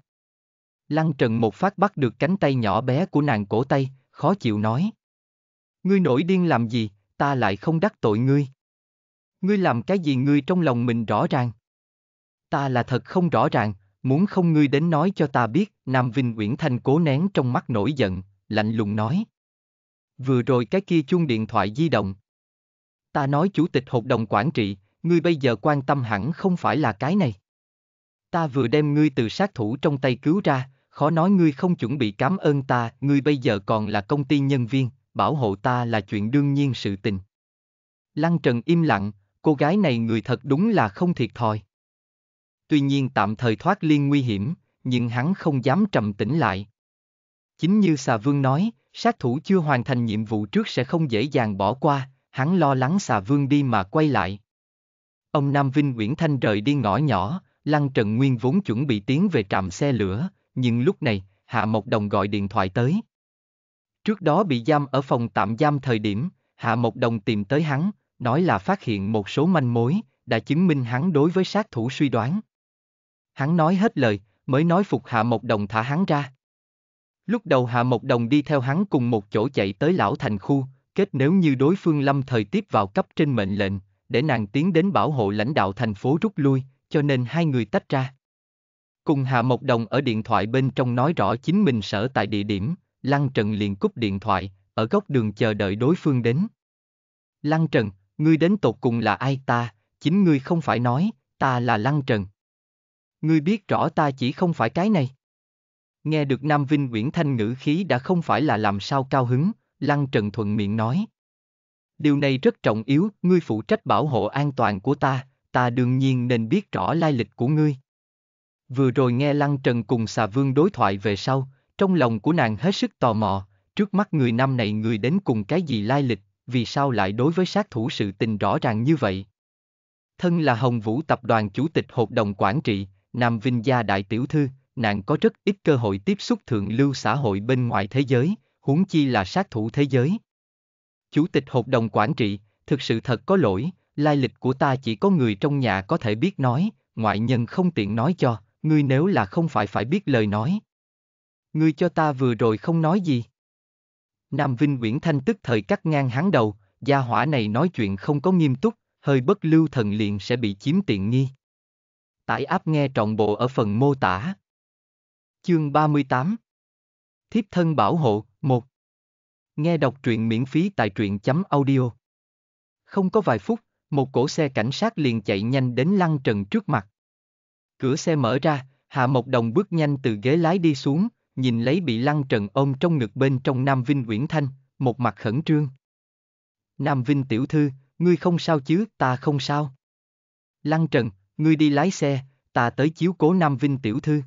Lăng trần một phát bắt được cánh tay nhỏ bé của nàng cổ tay, khó chịu nói. Ngươi nổi điên làm gì, ta lại không đắc tội ngươi. Ngươi làm cái gì ngươi trong lòng mình rõ ràng? Ta là thật không rõ ràng, muốn không ngươi đến nói cho ta biết, Nam Vinh uyển Thanh cố nén trong mắt nổi giận, lạnh lùng nói. Vừa rồi cái kia chuông điện thoại di động. Ta nói chủ tịch hội đồng quản trị, ngươi bây giờ quan tâm hẳn không phải là cái này. Ta vừa đem ngươi từ sát thủ trong tay cứu ra, khó nói ngươi không chuẩn bị cảm ơn ta, ngươi bây giờ còn là công ty nhân viên, bảo hộ ta là chuyện đương nhiên sự tình. Lăng Trần im lặng, cô gái này người thật đúng là không thiệt thòi. Tuy nhiên tạm thời thoát liên nguy hiểm, nhưng hắn không dám trầm tĩnh lại. Chính như xà vương nói, sát thủ chưa hoàn thành nhiệm vụ trước sẽ không dễ dàng bỏ qua, hắn lo lắng xà vương đi mà quay lại. Ông Nam Vinh Nguyễn Thanh rời đi ngõ nhỏ, Lăng Trần Nguyên vốn chuẩn bị tiến về trạm xe lửa, nhưng lúc này, Hạ Mộc Đồng gọi điện thoại tới. Trước đó bị giam ở phòng tạm giam thời điểm, Hạ Mộc Đồng tìm tới hắn, nói là phát hiện một số manh mối, đã chứng minh hắn đối với sát thủ suy đoán. Hắn nói hết lời, mới nói phục Hạ Mộc Đồng thả hắn ra. Lúc đầu Hạ Mộc Đồng đi theo hắn cùng một chỗ chạy tới lão thành khu, kết nếu như đối phương lâm thời tiếp vào cấp trên mệnh lệnh, để nàng tiến đến bảo hộ lãnh đạo thành phố rút lui, cho nên hai người tách ra. Cùng Hạ Mộc Đồng ở điện thoại bên trong nói rõ chính mình sở tại địa điểm, Lăng Trần liền cúp điện thoại, ở góc đường chờ đợi đối phương đến. Lăng Trần ngươi đến tột cùng là ai ta, chính ngươi không phải nói, ta là Lăng Trần. Ngươi biết rõ ta chỉ không phải cái này. Nghe được Nam Vinh Nguyễn Thanh ngữ khí đã không phải là làm sao cao hứng, Lăng Trần thuận miệng nói. Điều này rất trọng yếu, ngươi phụ trách bảo hộ an toàn của ta, ta đương nhiên nên biết rõ lai lịch của ngươi. Vừa rồi nghe Lăng Trần cùng xà vương đối thoại về sau, trong lòng của nàng hết sức tò mò, trước mắt người năm này người đến cùng cái gì lai lịch, vì sao lại đối với sát thủ sự tình rõ ràng như vậy? Thân là Hồng Vũ Tập đoàn Chủ tịch Hội đồng Quản trị, Nam Vinh Gia Đại Tiểu Thư, nàng có rất ít cơ hội tiếp xúc thượng lưu xã hội bên ngoài thế giới, huống chi là sát thủ thế giới. Chủ tịch Hội đồng Quản trị, thực sự thật có lỗi, lai lịch của ta chỉ có người trong nhà có thể biết nói, ngoại nhân không tiện nói cho, ngươi nếu là không phải phải biết lời nói. Ngươi cho ta vừa rồi không nói gì. Nam Vinh Nguyễn Thanh tức thời cắt ngang hắn đầu, gia hỏa này nói chuyện không có nghiêm túc, hơi bất lưu thần liền sẽ bị chiếm tiện nghi. Tải áp nghe trọn bộ ở phần mô tả. Chương 38 Thiếp thân bảo hộ, 1 Nghe đọc truyện miễn phí tại truyện chấm audio. Không có vài phút, một cỗ xe cảnh sát liền chạy nhanh đến lăng trần trước mặt. Cửa xe mở ra, Hạ Mộc Đồng bước nhanh từ ghế lái đi xuống, nhìn lấy bị lăng trần ôm trong ngực bên trong Nam Vinh Uyển Thanh, một mặt khẩn trương. Nam Vinh tiểu thư, ngươi không sao chứ, ta không sao. Lăng trần, ngươi đi lái xe, ta tới chiếu cố Nam Vinh tiểu thư.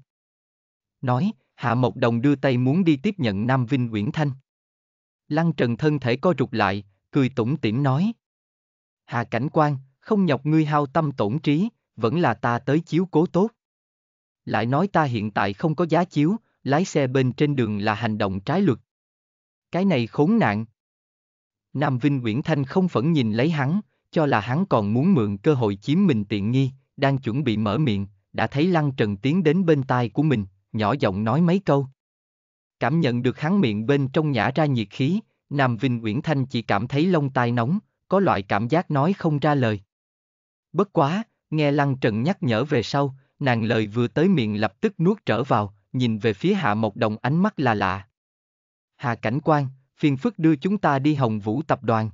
Nói, Hạ Mộc Đồng đưa tay muốn đi tiếp nhận Nam Vinh Uyển Thanh. Lăng trần thân thể co rụt lại, cười tủm tỉm nói. hà cảnh quan, không nhọc ngươi hao tâm tổn trí, vẫn là ta tới chiếu cố tốt. Lại nói ta hiện tại không có giá chiếu, lái xe bên trên đường là hành động trái luật. Cái này khốn nạn. Nam Vinh Nguyễn Thanh không phẫn nhìn lấy hắn, cho là hắn còn muốn mượn cơ hội chiếm mình tiện nghi, đang chuẩn bị mở miệng, đã thấy Lăng Trần tiến đến bên tai của mình, nhỏ giọng nói mấy câu. Cảm nhận được hắn miệng bên trong nhả ra nhiệt khí, Nam Vinh Nguyễn Thanh chỉ cảm thấy lông tai nóng, có loại cảm giác nói không ra lời. Bất quá, nghe Lăng Trần nhắc nhở về sau, nàng lời vừa tới miệng lập tức nuốt trở vào, nhìn về phía Hạ Mộc Đồng ánh mắt là lạ. Hạ Cảnh quan, phiền phức đưa chúng ta đi Hồng Vũ tập đoàn.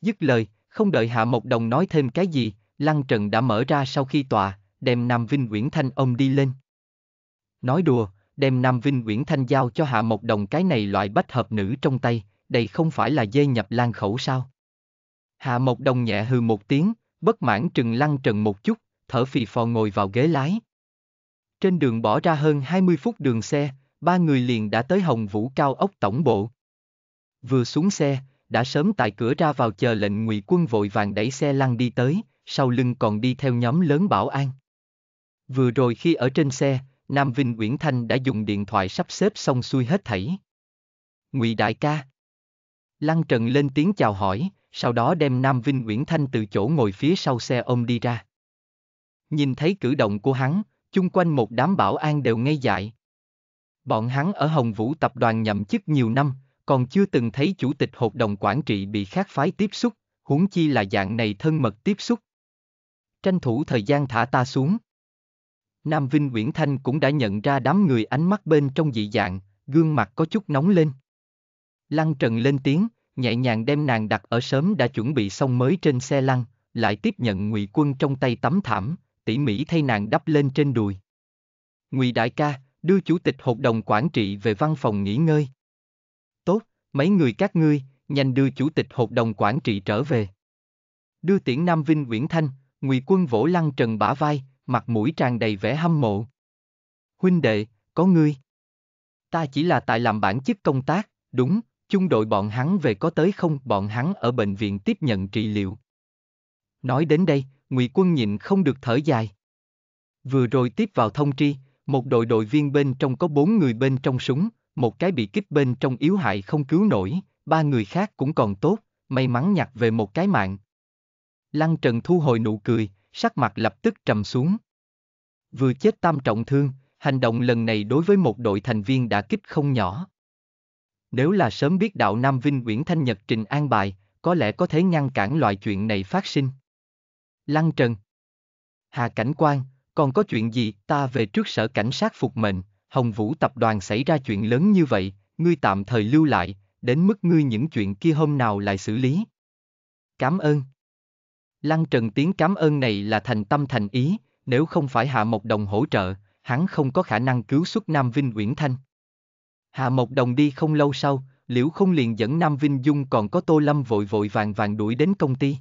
Dứt lời, không đợi Hạ Mộc Đồng nói thêm cái gì, Lăng Trần đã mở ra sau khi tòa, đem Nam Vinh Nguyễn Thanh ông đi lên. Nói đùa, đem Nam Vinh Nguyễn Thanh giao cho Hạ Mộc Đồng cái này loại bách hợp nữ trong tay, đây không phải là dê nhập lan khẩu sao? Hạ Mộc Đồng nhẹ hừ một tiếng, bất mãn trừng Lăng Trần một chút, thở phì phò ngồi vào ghế lái. Trên đường bỏ ra hơn 20 phút đường xe, ba người liền đã tới Hồng Vũ Cao ốc tổng bộ. Vừa xuống xe, đã sớm tại cửa ra vào chờ lệnh ngụy quân vội vàng đẩy xe lăn đi tới, sau lưng còn đi theo nhóm lớn bảo an. Vừa rồi khi ở trên xe, Nam Vinh Nguyễn Thanh đã dùng điện thoại sắp xếp xong xuôi hết thảy. Ngụy đại ca. Lăng Trần lên tiếng chào hỏi, sau đó đem Nam Vinh Nguyễn Thanh từ chỗ ngồi phía sau xe ôm đi ra. Nhìn thấy cử động của hắn, chung quanh một đám bảo an đều ngây dại. Bọn hắn ở Hồng Vũ tập đoàn nhậm chức nhiều năm, còn chưa từng thấy chủ tịch hội đồng quản trị bị khác phái tiếp xúc, huống chi là dạng này thân mật tiếp xúc. Tranh thủ thời gian thả ta xuống. Nam Vinh Nguyễn Thanh cũng đã nhận ra đám người ánh mắt bên trong dị dạng, gương mặt có chút nóng lên. Lăng Trần lên tiếng, nhẹ nhàng đem nàng đặt ở sớm đã chuẩn bị xong mới trên xe lăn, lại tiếp nhận ngụy quân trong tay tấm thảm, tỉ mỉ thay nàng đắp lên trên đùi. Ngụy đại ca, đưa chủ tịch hội đồng quản trị về văn phòng nghỉ ngơi. Tốt, mấy người các ngươi, nhanh đưa chủ tịch hội đồng quản trị trở về. Đưa tiễn Nam Vinh Nguyễn Thanh, Ngụy quân vỗ lăng trần bả vai, mặt mũi tràn đầy vẻ hâm mộ. Huynh đệ, có ngươi. Ta chỉ là tại làm bản chức công tác, đúng, chung đội bọn hắn về có tới không, bọn hắn ở bệnh viện tiếp nhận trị liệu. Nói đến đây, Ngụy Quân nhịn không được thở dài. Vừa rồi tiếp vào thông tri, một đội đội viên bên trong có bốn người bên trong súng, một cái bị kích bên trong yếu hại không cứu nổi, ba người khác cũng còn tốt, may mắn nhặt về một cái mạng. Lăng Trần thu hồi nụ cười, sắc mặt lập tức trầm xuống. Vừa chết tam trọng thương, hành động lần này đối với một đội thành viên đã kích không nhỏ. Nếu là sớm biết đạo Nam Vinh Nguyễn Thanh Nhật trình an bài, có lẽ có thể ngăn cản loại chuyện này phát sinh. Lăng Trần. Hà Cảnh Quang, còn có chuyện gì ta về trước sở cảnh sát phục mệnh, Hồng Vũ tập đoàn xảy ra chuyện lớn như vậy, ngươi tạm thời lưu lại, đến mức ngươi những chuyện kia hôm nào lại xử lý. Cảm ơn. Lăng Trần tiếng cảm ơn này là thành tâm thành ý, nếu không phải Hạ Mộc Đồng hỗ trợ, hắn không có khả năng cứu xuất Nam Vinh Uyển Thanh. Hạ Mộc Đồng đi không lâu sau, Liễu không liền dẫn Nam Vinh Dung còn có Tô Lâm vội vội vàng vàng đuổi đến công ty.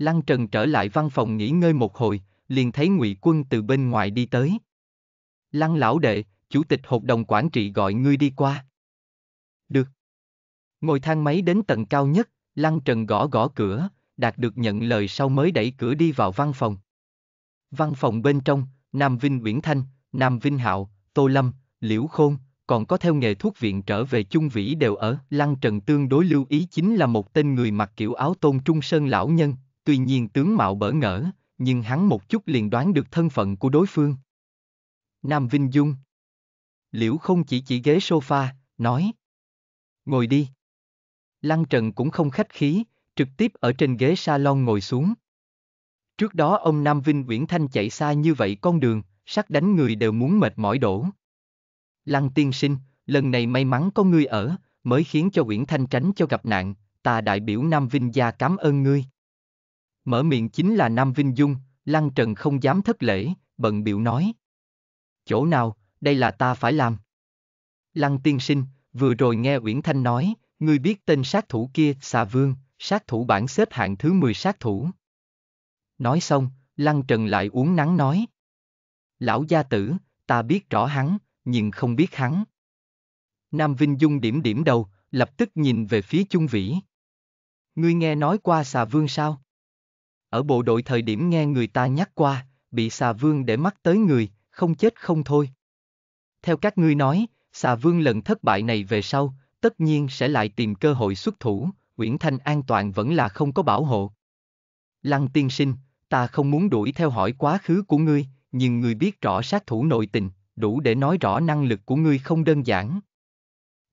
Lăng Trần trở lại văn phòng nghỉ ngơi một hồi, liền thấy Ngụy Quân từ bên ngoài đi tới. Lăng lão đệ, chủ tịch hội đồng quản trị gọi ngươi đi qua. Được. Ngồi thang máy đến tầng cao nhất, Lăng Trần gõ gõ cửa, đạt được nhận lời sau mới đẩy cửa đi vào văn phòng. Văn phòng bên trong, Nam Vinh Uyển Thanh, Nam Vinh Hạo, Tô Lâm, Liễu Khôn, còn có theo nghề thuốc viện trở về chung vĩ đều ở. Lăng Trần tương đối lưu ý chính là một tên người mặc kiểu áo tôn trung sơn lão nhân, tuy nhiên tướng mạo bỡ ngỡ, nhưng hắn một chút liền đoán được thân phận của đối phương. Nam Vinh Dung Liễu không chỉ chỉ ghế sofa, nói Ngồi đi. Lăng Trần cũng không khách khí, trực tiếp ở trên ghế salon ngồi xuống. Trước đó ông Nam Vinh Viễn Thanh chạy xa như vậy con đường, sắc đánh người đều muốn mệt mỏi đổ. Lăng tiên sinh, lần này may mắn có ngươi ở, mới khiến cho Uyển Thanh tránh cho gặp nạn, ta đại biểu Nam Vinh gia cảm ơn ngươi. Mở miệng chính là Nam Vinh Dung, Lăng Trần không dám thất lễ, bận biểu nói. Chỗ nào, đây là ta phải làm. Lăng tiên sinh, vừa rồi nghe Uyển Thanh nói, ngươi biết tên sát thủ kia, xà vương, sát thủ bản xếp hạng thứ 10 sát thủ. Nói xong, Lăng Trần lại uống nắng nói. Lão gia tử, ta biết rõ hắn, nhưng không biết hắn. Nam Vinh Dung điểm điểm đầu, lập tức nhìn về phía Chung Vĩ. Ngươi nghe nói qua xà vương sao? ở bộ đội thời điểm nghe người ta nhắc qua, bị xà vương để mắt tới người, không chết không thôi. Theo các ngươi nói, xà vương lần thất bại này về sau, tất nhiên sẽ lại tìm cơ hội xuất thủ, Uyển Thanh an toàn vẫn là không có bảo hộ. Lăng tiên sinh, ta không muốn đuổi theo hỏi quá khứ của ngươi, nhưng ngươi biết rõ sát thủ nội tình, đủ để nói rõ năng lực của ngươi không đơn giản.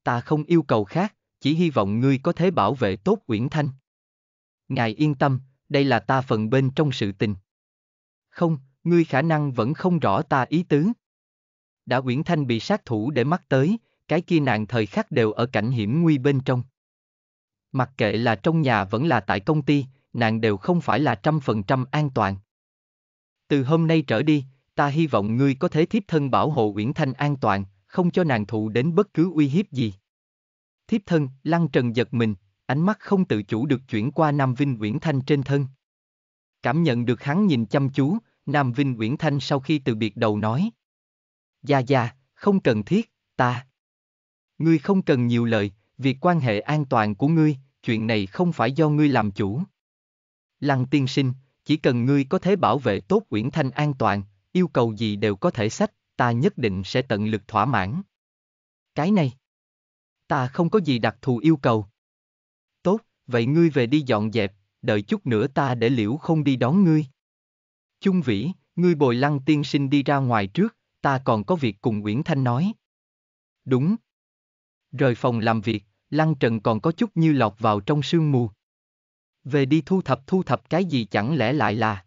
Ta không yêu cầu khác, chỉ hy vọng ngươi có thể bảo vệ tốt Uyển Thanh. Ngài yên tâm, đây là ta phần bên trong sự tình. Không, ngươi khả năng vẫn không rõ ta ý tứ. Đã Uyển Thanh bị sát thủ để mắt tới, cái kia nàng thời khắc đều ở cảnh hiểm nguy bên trong. Mặc kệ là trong nhà vẫn là tại công ty, nàng đều không phải là trăm phần trăm an toàn. Từ hôm nay trở đi, ta hy vọng ngươi có thể thiếp thân bảo hộ Uyển Thanh an toàn, không cho nàng thụ đến bất cứ uy hiếp gì. Thiếp thân, Lăng Trần giật mình, ánh mắt không tự chủ được chuyển qua Nam Vinh Nguyễn Thanh trên thân. Cảm nhận được hắn nhìn chăm chú, Nam Vinh Nguyễn Thanh sau khi từ biệt đầu nói. Gia Gia, không cần thiết, ta. Ngươi không cần nhiều lời, việc quan hệ an toàn của ngươi, chuyện này không phải do ngươi làm chủ. Lăng tiên sinh, chỉ cần ngươi có thể bảo vệ tốt Nguyễn Thanh an toàn, yêu cầu gì đều có thể sách, ta nhất định sẽ tận lực thỏa mãn. Cái này, ta không có gì đặc thù yêu cầu vậy ngươi về đi dọn dẹp, đợi chút nữa ta để liễu không đi đón ngươi. Chung vĩ, ngươi bồi lăng tiên sinh đi ra ngoài trước, ta còn có việc cùng Nguyễn Thanh nói. Đúng. Rời phòng làm việc, lăng trần còn có chút như lọt vào trong sương mù. Về đi thu thập thu thập cái gì chẳng lẽ lại là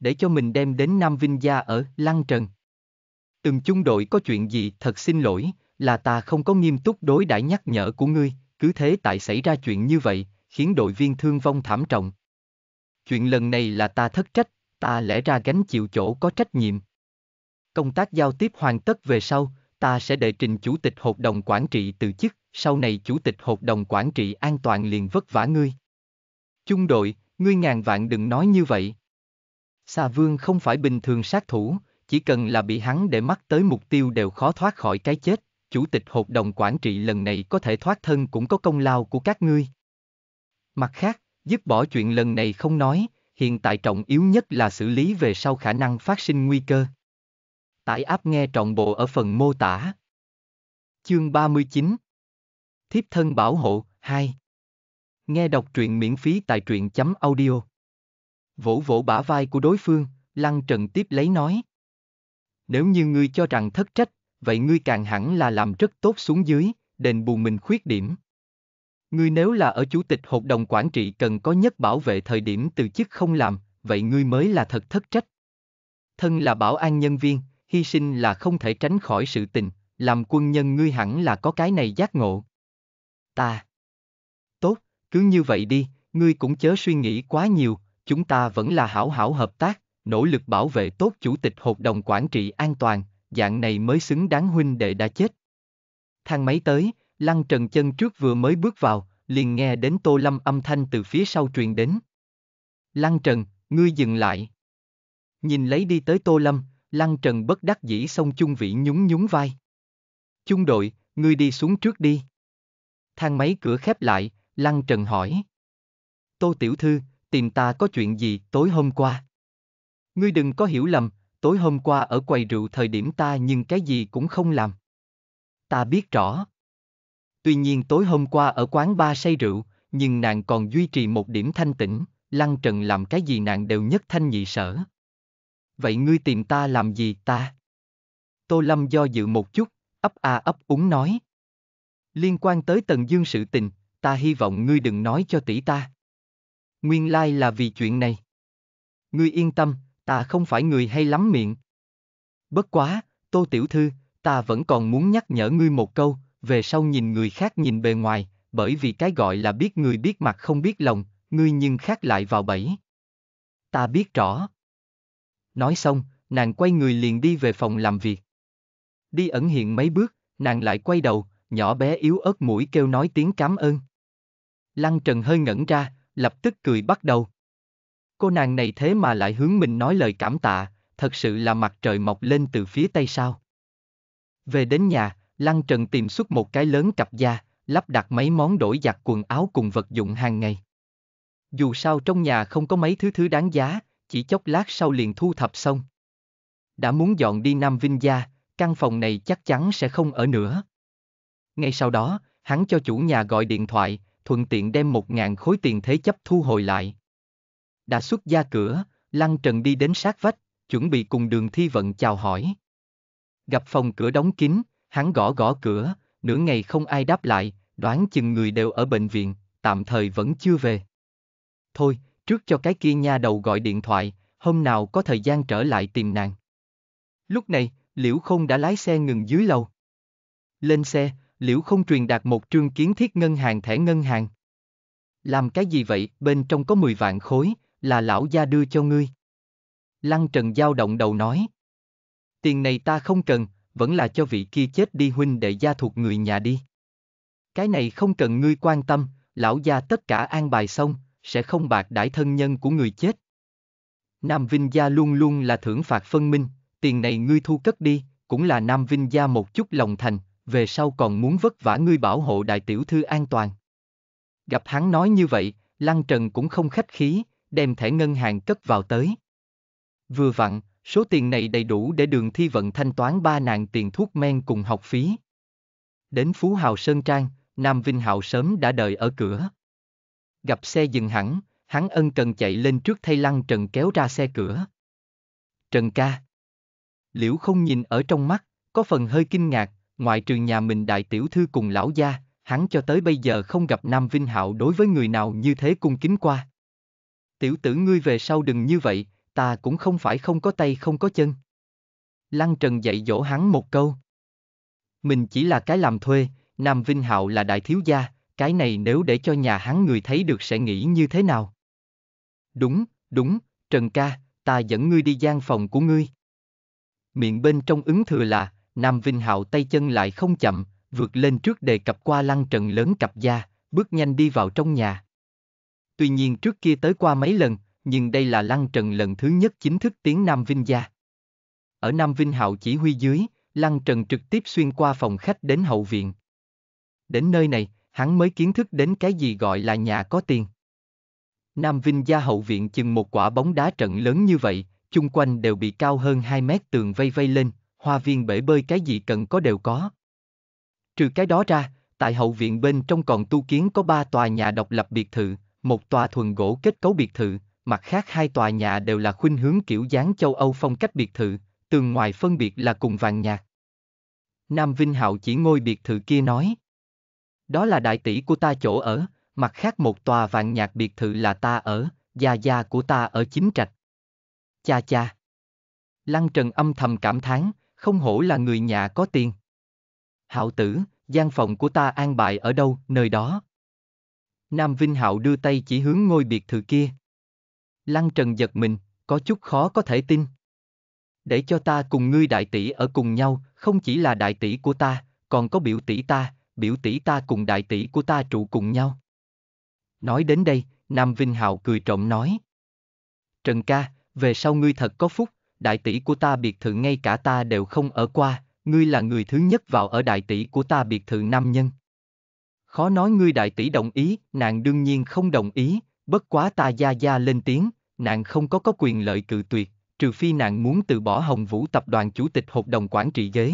để cho mình đem đến Nam Vinh Gia ở Lăng Trần. Từng chung đội có chuyện gì thật xin lỗi, là ta không có nghiêm túc đối đãi nhắc nhở của ngươi, cứ thế tại xảy ra chuyện như vậy, khiến đội viên thương vong thảm trọng. Chuyện lần này là ta thất trách, ta lẽ ra gánh chịu chỗ có trách nhiệm. Công tác giao tiếp hoàn tất về sau, ta sẽ đệ trình chủ tịch hội đồng quản trị từ chức, sau này chủ tịch hội đồng quản trị an toàn liền vất vả ngươi. Chung đội, ngươi ngàn vạn đừng nói như vậy. Sa Vương không phải bình thường sát thủ, chỉ cần là bị hắn để mắt tới mục tiêu đều khó thoát khỏi cái chết chủ tịch hội đồng quản trị lần này có thể thoát thân cũng có công lao của các ngươi. Mặt khác, dứt bỏ chuyện lần này không nói, hiện tại trọng yếu nhất là xử lý về sau khả năng phát sinh nguy cơ. Tải áp nghe trọn bộ ở phần mô tả. Chương 39 Thiếp thân bảo hộ 2 Nghe đọc truyện miễn phí tại truyện chấm audio. Vỗ vỗ bả vai của đối phương, Lăng Trần tiếp lấy nói. Nếu như ngươi cho rằng thất trách, vậy ngươi càng hẳn là làm rất tốt xuống dưới, đền bù mình khuyết điểm. Ngươi nếu là ở chủ tịch hội đồng quản trị cần có nhất bảo vệ thời điểm từ chức không làm, vậy ngươi mới là thật thất trách. Thân là bảo an nhân viên, hy sinh là không thể tránh khỏi sự tình, làm quân nhân ngươi hẳn là có cái này giác ngộ. Ta. Tốt, cứ như vậy đi, ngươi cũng chớ suy nghĩ quá nhiều, chúng ta vẫn là hảo hảo hợp tác, nỗ lực bảo vệ tốt chủ tịch hội đồng quản trị an toàn, dạng này mới xứng đáng huynh đệ đã chết. Thang máy tới, Lăng Trần chân trước vừa mới bước vào, liền nghe đến Tô Lâm âm thanh từ phía sau truyền đến. Lăng Trần, ngươi dừng lại. Nhìn lấy đi tới Tô Lâm, Lăng Trần bất đắc dĩ xong chung vị nhún nhún vai. Chung đội, ngươi đi xuống trước đi. Thang máy cửa khép lại, Lăng Trần hỏi. Tô Tiểu Thư, tìm ta có chuyện gì tối hôm qua? Ngươi đừng có hiểu lầm, tối hôm qua ở quầy rượu thời điểm ta nhưng cái gì cũng không làm. Ta biết rõ. Tuy nhiên tối hôm qua ở quán ba say rượu, nhưng nàng còn duy trì một điểm thanh tĩnh, lăng trần làm cái gì nàng đều nhất thanh nhị sở. Vậy ngươi tìm ta làm gì ta? Tô Lâm do dự một chút, ấp a ấp úng nói. Liên quan tới Tần Dương sự tình, ta hy vọng ngươi đừng nói cho tỷ ta. Nguyên lai like là vì chuyện này. Ngươi yên tâm, ta không phải người hay lắm miệng. Bất quá, Tô Tiểu Thư, ta vẫn còn muốn nhắc nhở ngươi một câu, về sau nhìn người khác nhìn bề ngoài, bởi vì cái gọi là biết người biết mặt không biết lòng, ngươi nhưng khác lại vào bẫy. Ta biết rõ. Nói xong, nàng quay người liền đi về phòng làm việc. Đi ẩn hiện mấy bước, nàng lại quay đầu, nhỏ bé yếu ớt mũi kêu nói tiếng cảm ơn. Lăng Trần hơi ngẩn ra, lập tức cười bắt đầu. Cô nàng này thế mà lại hướng mình nói lời cảm tạ, thật sự là mặt trời mọc lên từ phía tây sao. Về đến nhà, Lăng Trần tìm xuất một cái lớn cặp da, lắp đặt mấy món đổi giặt quần áo cùng vật dụng hàng ngày. Dù sao trong nhà không có mấy thứ thứ đáng giá, chỉ chốc lát sau liền thu thập xong. Đã muốn dọn đi Nam Vinh Gia, căn phòng này chắc chắn sẽ không ở nữa. Ngay sau đó, hắn cho chủ nhà gọi điện thoại, thuận tiện đem một ngàn khối tiền thế chấp thu hồi lại, đã xuất ra cửa, Lăng Trần đi đến sát vách, chuẩn bị cùng đường thi vận chào hỏi. Gặp phòng cửa đóng kín, hắn gõ gõ cửa, nửa ngày không ai đáp lại, đoán chừng người đều ở bệnh viện, tạm thời vẫn chưa về. Thôi, trước cho cái kia nha đầu gọi điện thoại, hôm nào có thời gian trở lại tìm nàng. Lúc này, Liễu Không đã lái xe ngừng dưới lầu. Lên xe, Liễu Không truyền đạt một trương kiến thiết ngân hàng thẻ ngân hàng. Làm cái gì vậy, bên trong có 10 vạn khối, là lão gia đưa cho ngươi. Lăng Trần giao động đầu nói. Tiền này ta không cần, vẫn là cho vị kia chết đi huynh đệ gia thuộc người nhà đi. Cái này không cần ngươi quan tâm, lão gia tất cả an bài xong, sẽ không bạc đãi thân nhân của người chết. Nam Vinh Gia luôn luôn là thưởng phạt phân minh, tiền này ngươi thu cất đi, cũng là Nam Vinh Gia một chút lòng thành, về sau còn muốn vất vả ngươi bảo hộ đại tiểu thư an toàn. Gặp hắn nói như vậy, Lăng Trần cũng không khách khí, đem thẻ ngân hàng cất vào tới. Vừa vặn, số tiền này đầy đủ để đường thi vận thanh toán ba nàng tiền thuốc men cùng học phí. Đến Phú Hào Sơn Trang, Nam Vinh Hạo sớm đã đợi ở cửa. Gặp xe dừng hẳn, hắn ân cần chạy lên trước thay lăng Trần kéo ra xe cửa. Trần ca. Liễu không nhìn ở trong mắt, có phần hơi kinh ngạc, ngoại trừ nhà mình đại tiểu thư cùng lão gia, hắn cho tới bây giờ không gặp Nam Vinh Hạo đối với người nào như thế cung kính qua tiểu tử ngươi về sau đừng như vậy, ta cũng không phải không có tay không có chân. Lăng Trần dạy dỗ hắn một câu. Mình chỉ là cái làm thuê, Nam Vinh Hạo là đại thiếu gia, cái này nếu để cho nhà hắn người thấy được sẽ nghĩ như thế nào? Đúng, đúng, Trần ca, ta dẫn ngươi đi gian phòng của ngươi. Miệng bên trong ứng thừa là, Nam Vinh Hạo tay chân lại không chậm, vượt lên trước đề cập qua lăng trần lớn cặp da, bước nhanh đi vào trong nhà. Tuy nhiên trước kia tới qua mấy lần, nhưng đây là Lăng Trần lần thứ nhất chính thức tiến Nam Vinh gia. Ở Nam Vinh Hạo chỉ huy dưới, Lăng Trần trực tiếp xuyên qua phòng khách đến hậu viện. Đến nơi này, hắn mới kiến thức đến cái gì gọi là nhà có tiền. Nam Vinh gia hậu viện chừng một quả bóng đá trận lớn như vậy, chung quanh đều bị cao hơn 2 mét tường vây vây lên, hoa viên bể bơi cái gì cần có đều có. Trừ cái đó ra, tại hậu viện bên trong còn tu kiến có ba tòa nhà độc lập biệt thự, một tòa thuần gỗ kết cấu biệt thự, mặt khác hai tòa nhà đều là khuynh hướng kiểu dáng châu Âu phong cách biệt thự, tường ngoài phân biệt là cùng vàng nhạt. Nam Vinh Hạo chỉ ngôi biệt thự kia nói. Đó là đại tỷ của ta chỗ ở, mặt khác một tòa vàng nhạt biệt thự là ta ở, gia gia của ta ở chính trạch. Cha cha. Lăng Trần âm thầm cảm thán, không hổ là người nhà có tiền. Hạo tử, gian phòng của ta an bài ở đâu, nơi đó. Nam Vinh Hạo đưa tay chỉ hướng ngôi biệt thự kia. Lăng Trần giật mình, có chút khó có thể tin. Để cho ta cùng ngươi đại tỷ ở cùng nhau, không chỉ là đại tỷ của ta, còn có biểu tỷ ta, biểu tỷ ta cùng đại tỷ của ta trụ cùng nhau. Nói đến đây, Nam Vinh Hạo cười trộm nói. Trần ca, về sau ngươi thật có phúc, đại tỷ của ta biệt thự ngay cả ta đều không ở qua, ngươi là người thứ nhất vào ở đại tỷ của ta biệt thự nam nhân khó nói ngươi đại tỷ đồng ý, nàng đương nhiên không đồng ý, bất quá ta gia gia lên tiếng, nàng không có có quyền lợi cự tuyệt, trừ phi nàng muốn từ bỏ Hồng Vũ tập đoàn chủ tịch hợp đồng quản trị ghế.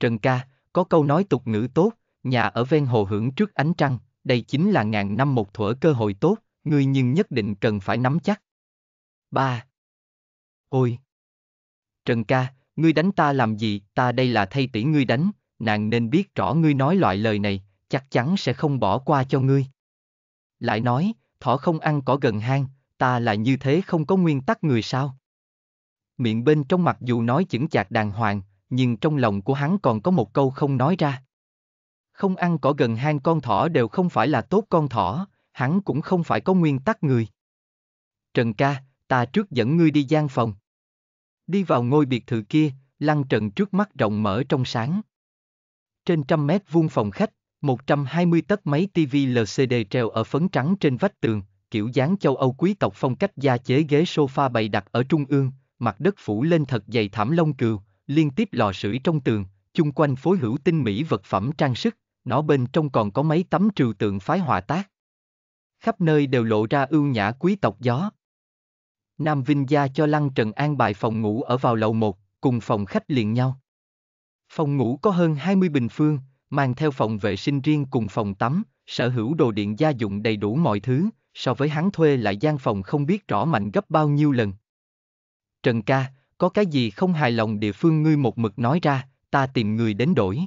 Trần ca, có câu nói tục ngữ tốt, nhà ở ven hồ hưởng trước ánh trăng, đây chính là ngàn năm một thuở cơ hội tốt, ngươi nhưng nhất định cần phải nắm chắc. 3. Ôi! Trần ca, ngươi đánh ta làm gì, ta đây là thay tỷ ngươi đánh, nàng nên biết rõ ngươi nói loại lời này, chắc chắn sẽ không bỏ qua cho ngươi. Lại nói, thỏ không ăn cỏ gần hang, ta là như thế không có nguyên tắc người sao? Miệng bên trong mặc dù nói chững chạc đàng hoàng, nhưng trong lòng của hắn còn có một câu không nói ra. Không ăn cỏ gần hang con thỏ đều không phải là tốt con thỏ, hắn cũng không phải có nguyên tắc người. Trần ca, ta trước dẫn ngươi đi gian phòng. Đi vào ngôi biệt thự kia, lăng trần trước mắt rộng mở trong sáng. Trên trăm mét vuông phòng khách, 120 tấc máy TV LCD treo ở phấn trắng trên vách tường, kiểu dáng châu Âu quý tộc phong cách gia chế ghế sofa bày đặt ở trung ương, mặt đất phủ lên thật dày thảm lông cừu, liên tiếp lò sưởi trong tường, chung quanh phối hữu tinh mỹ vật phẩm trang sức, nó bên trong còn có mấy tấm trừu tượng phái họa tác. Khắp nơi đều lộ ra ưu nhã quý tộc gió. Nam Vinh Gia cho Lăng Trần An bài phòng ngủ ở vào lầu 1, cùng phòng khách liền nhau. Phòng ngủ có hơn 20 bình phương, mang theo phòng vệ sinh riêng cùng phòng tắm, sở hữu đồ điện gia dụng đầy đủ mọi thứ, so với hắn thuê lại gian phòng không biết rõ mạnh gấp bao nhiêu lần. Trần ca, có cái gì không hài lòng địa phương ngươi một mực nói ra, ta tìm người đến đổi.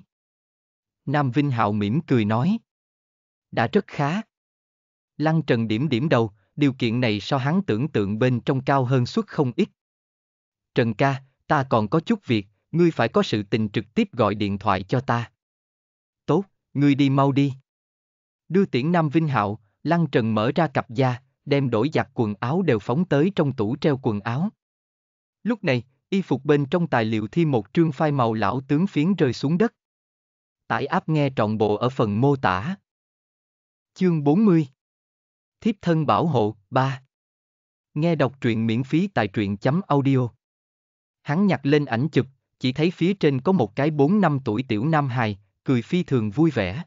Nam Vinh Hạo mỉm cười nói. Đã rất khá. Lăng Trần điểm điểm đầu, điều kiện này so hắn tưởng tượng bên trong cao hơn suốt không ít. Trần ca, ta còn có chút việc, ngươi phải có sự tình trực tiếp gọi điện thoại cho ta, Ngươi đi mau đi. Đưa tiễn Nam Vinh Hạo, Lăng Trần mở ra cặp da, đem đổi giặt quần áo đều phóng tới trong tủ treo quần áo. Lúc này, y phục bên trong tài liệu thi một trương phai màu lão tướng phiến rơi xuống đất. Tải áp nghe trọn bộ ở phần mô tả. Chương 40 Thiếp thân bảo hộ 3 Nghe đọc truyện miễn phí tại truyện chấm audio. Hắn nhặt lên ảnh chụp, chỉ thấy phía trên có một cái 4 năm tuổi tiểu nam hài, cười phi thường vui vẻ.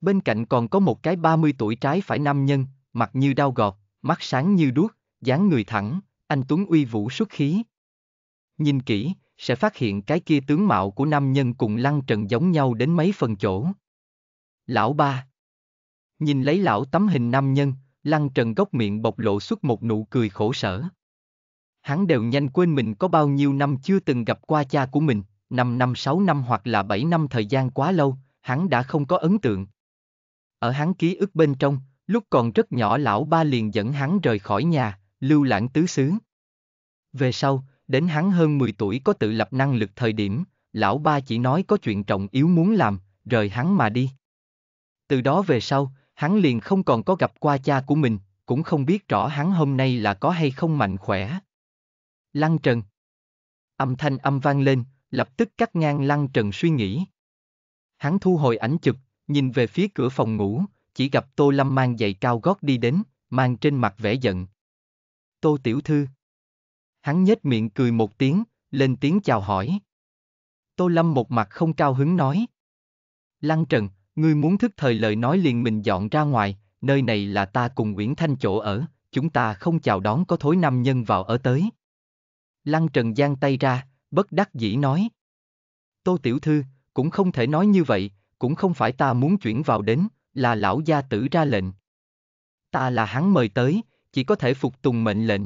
Bên cạnh còn có một cái 30 tuổi trái phải nam nhân, mặt như đau gọt, mắt sáng như đuốc, dáng người thẳng, anh Tuấn uy vũ xuất khí. Nhìn kỹ, sẽ phát hiện cái kia tướng mạo của nam nhân cùng lăng trần giống nhau đến mấy phần chỗ. Lão ba Nhìn lấy lão tấm hình nam nhân, lăng trần góc miệng bộc lộ xuất một nụ cười khổ sở. Hắn đều nhanh quên mình có bao nhiêu năm chưa từng gặp qua cha của mình. 5 năm 6 năm hoặc là 7 năm thời gian quá lâu, hắn đã không có ấn tượng. Ở hắn ký ức bên trong, lúc còn rất nhỏ lão ba liền dẫn hắn rời khỏi nhà, lưu lãng tứ xứ. Về sau, đến hắn hơn 10 tuổi có tự lập năng lực thời điểm, lão ba chỉ nói có chuyện trọng yếu muốn làm, rời hắn mà đi. Từ đó về sau, hắn liền không còn có gặp qua cha của mình, cũng không biết rõ hắn hôm nay là có hay không mạnh khỏe. Lăng Trần Âm thanh âm vang lên, lập tức cắt ngang lăng trần suy nghĩ. Hắn thu hồi ảnh chụp, nhìn về phía cửa phòng ngủ, chỉ gặp Tô Lâm mang giày cao gót đi đến, mang trên mặt vẻ giận. Tô Tiểu Thư. Hắn nhếch miệng cười một tiếng, lên tiếng chào hỏi. Tô Lâm một mặt không cao hứng nói. Lăng Trần, ngươi muốn thức thời lời nói liền mình dọn ra ngoài, nơi này là ta cùng Nguyễn Thanh chỗ ở, chúng ta không chào đón có thối nam nhân vào ở tới. Lăng Trần giang tay ra, bất đắc dĩ nói. Tô Tiểu Thư, cũng không thể nói như vậy, cũng không phải ta muốn chuyển vào đến, là lão gia tử ra lệnh. Ta là hắn mời tới, chỉ có thể phục tùng mệnh lệnh.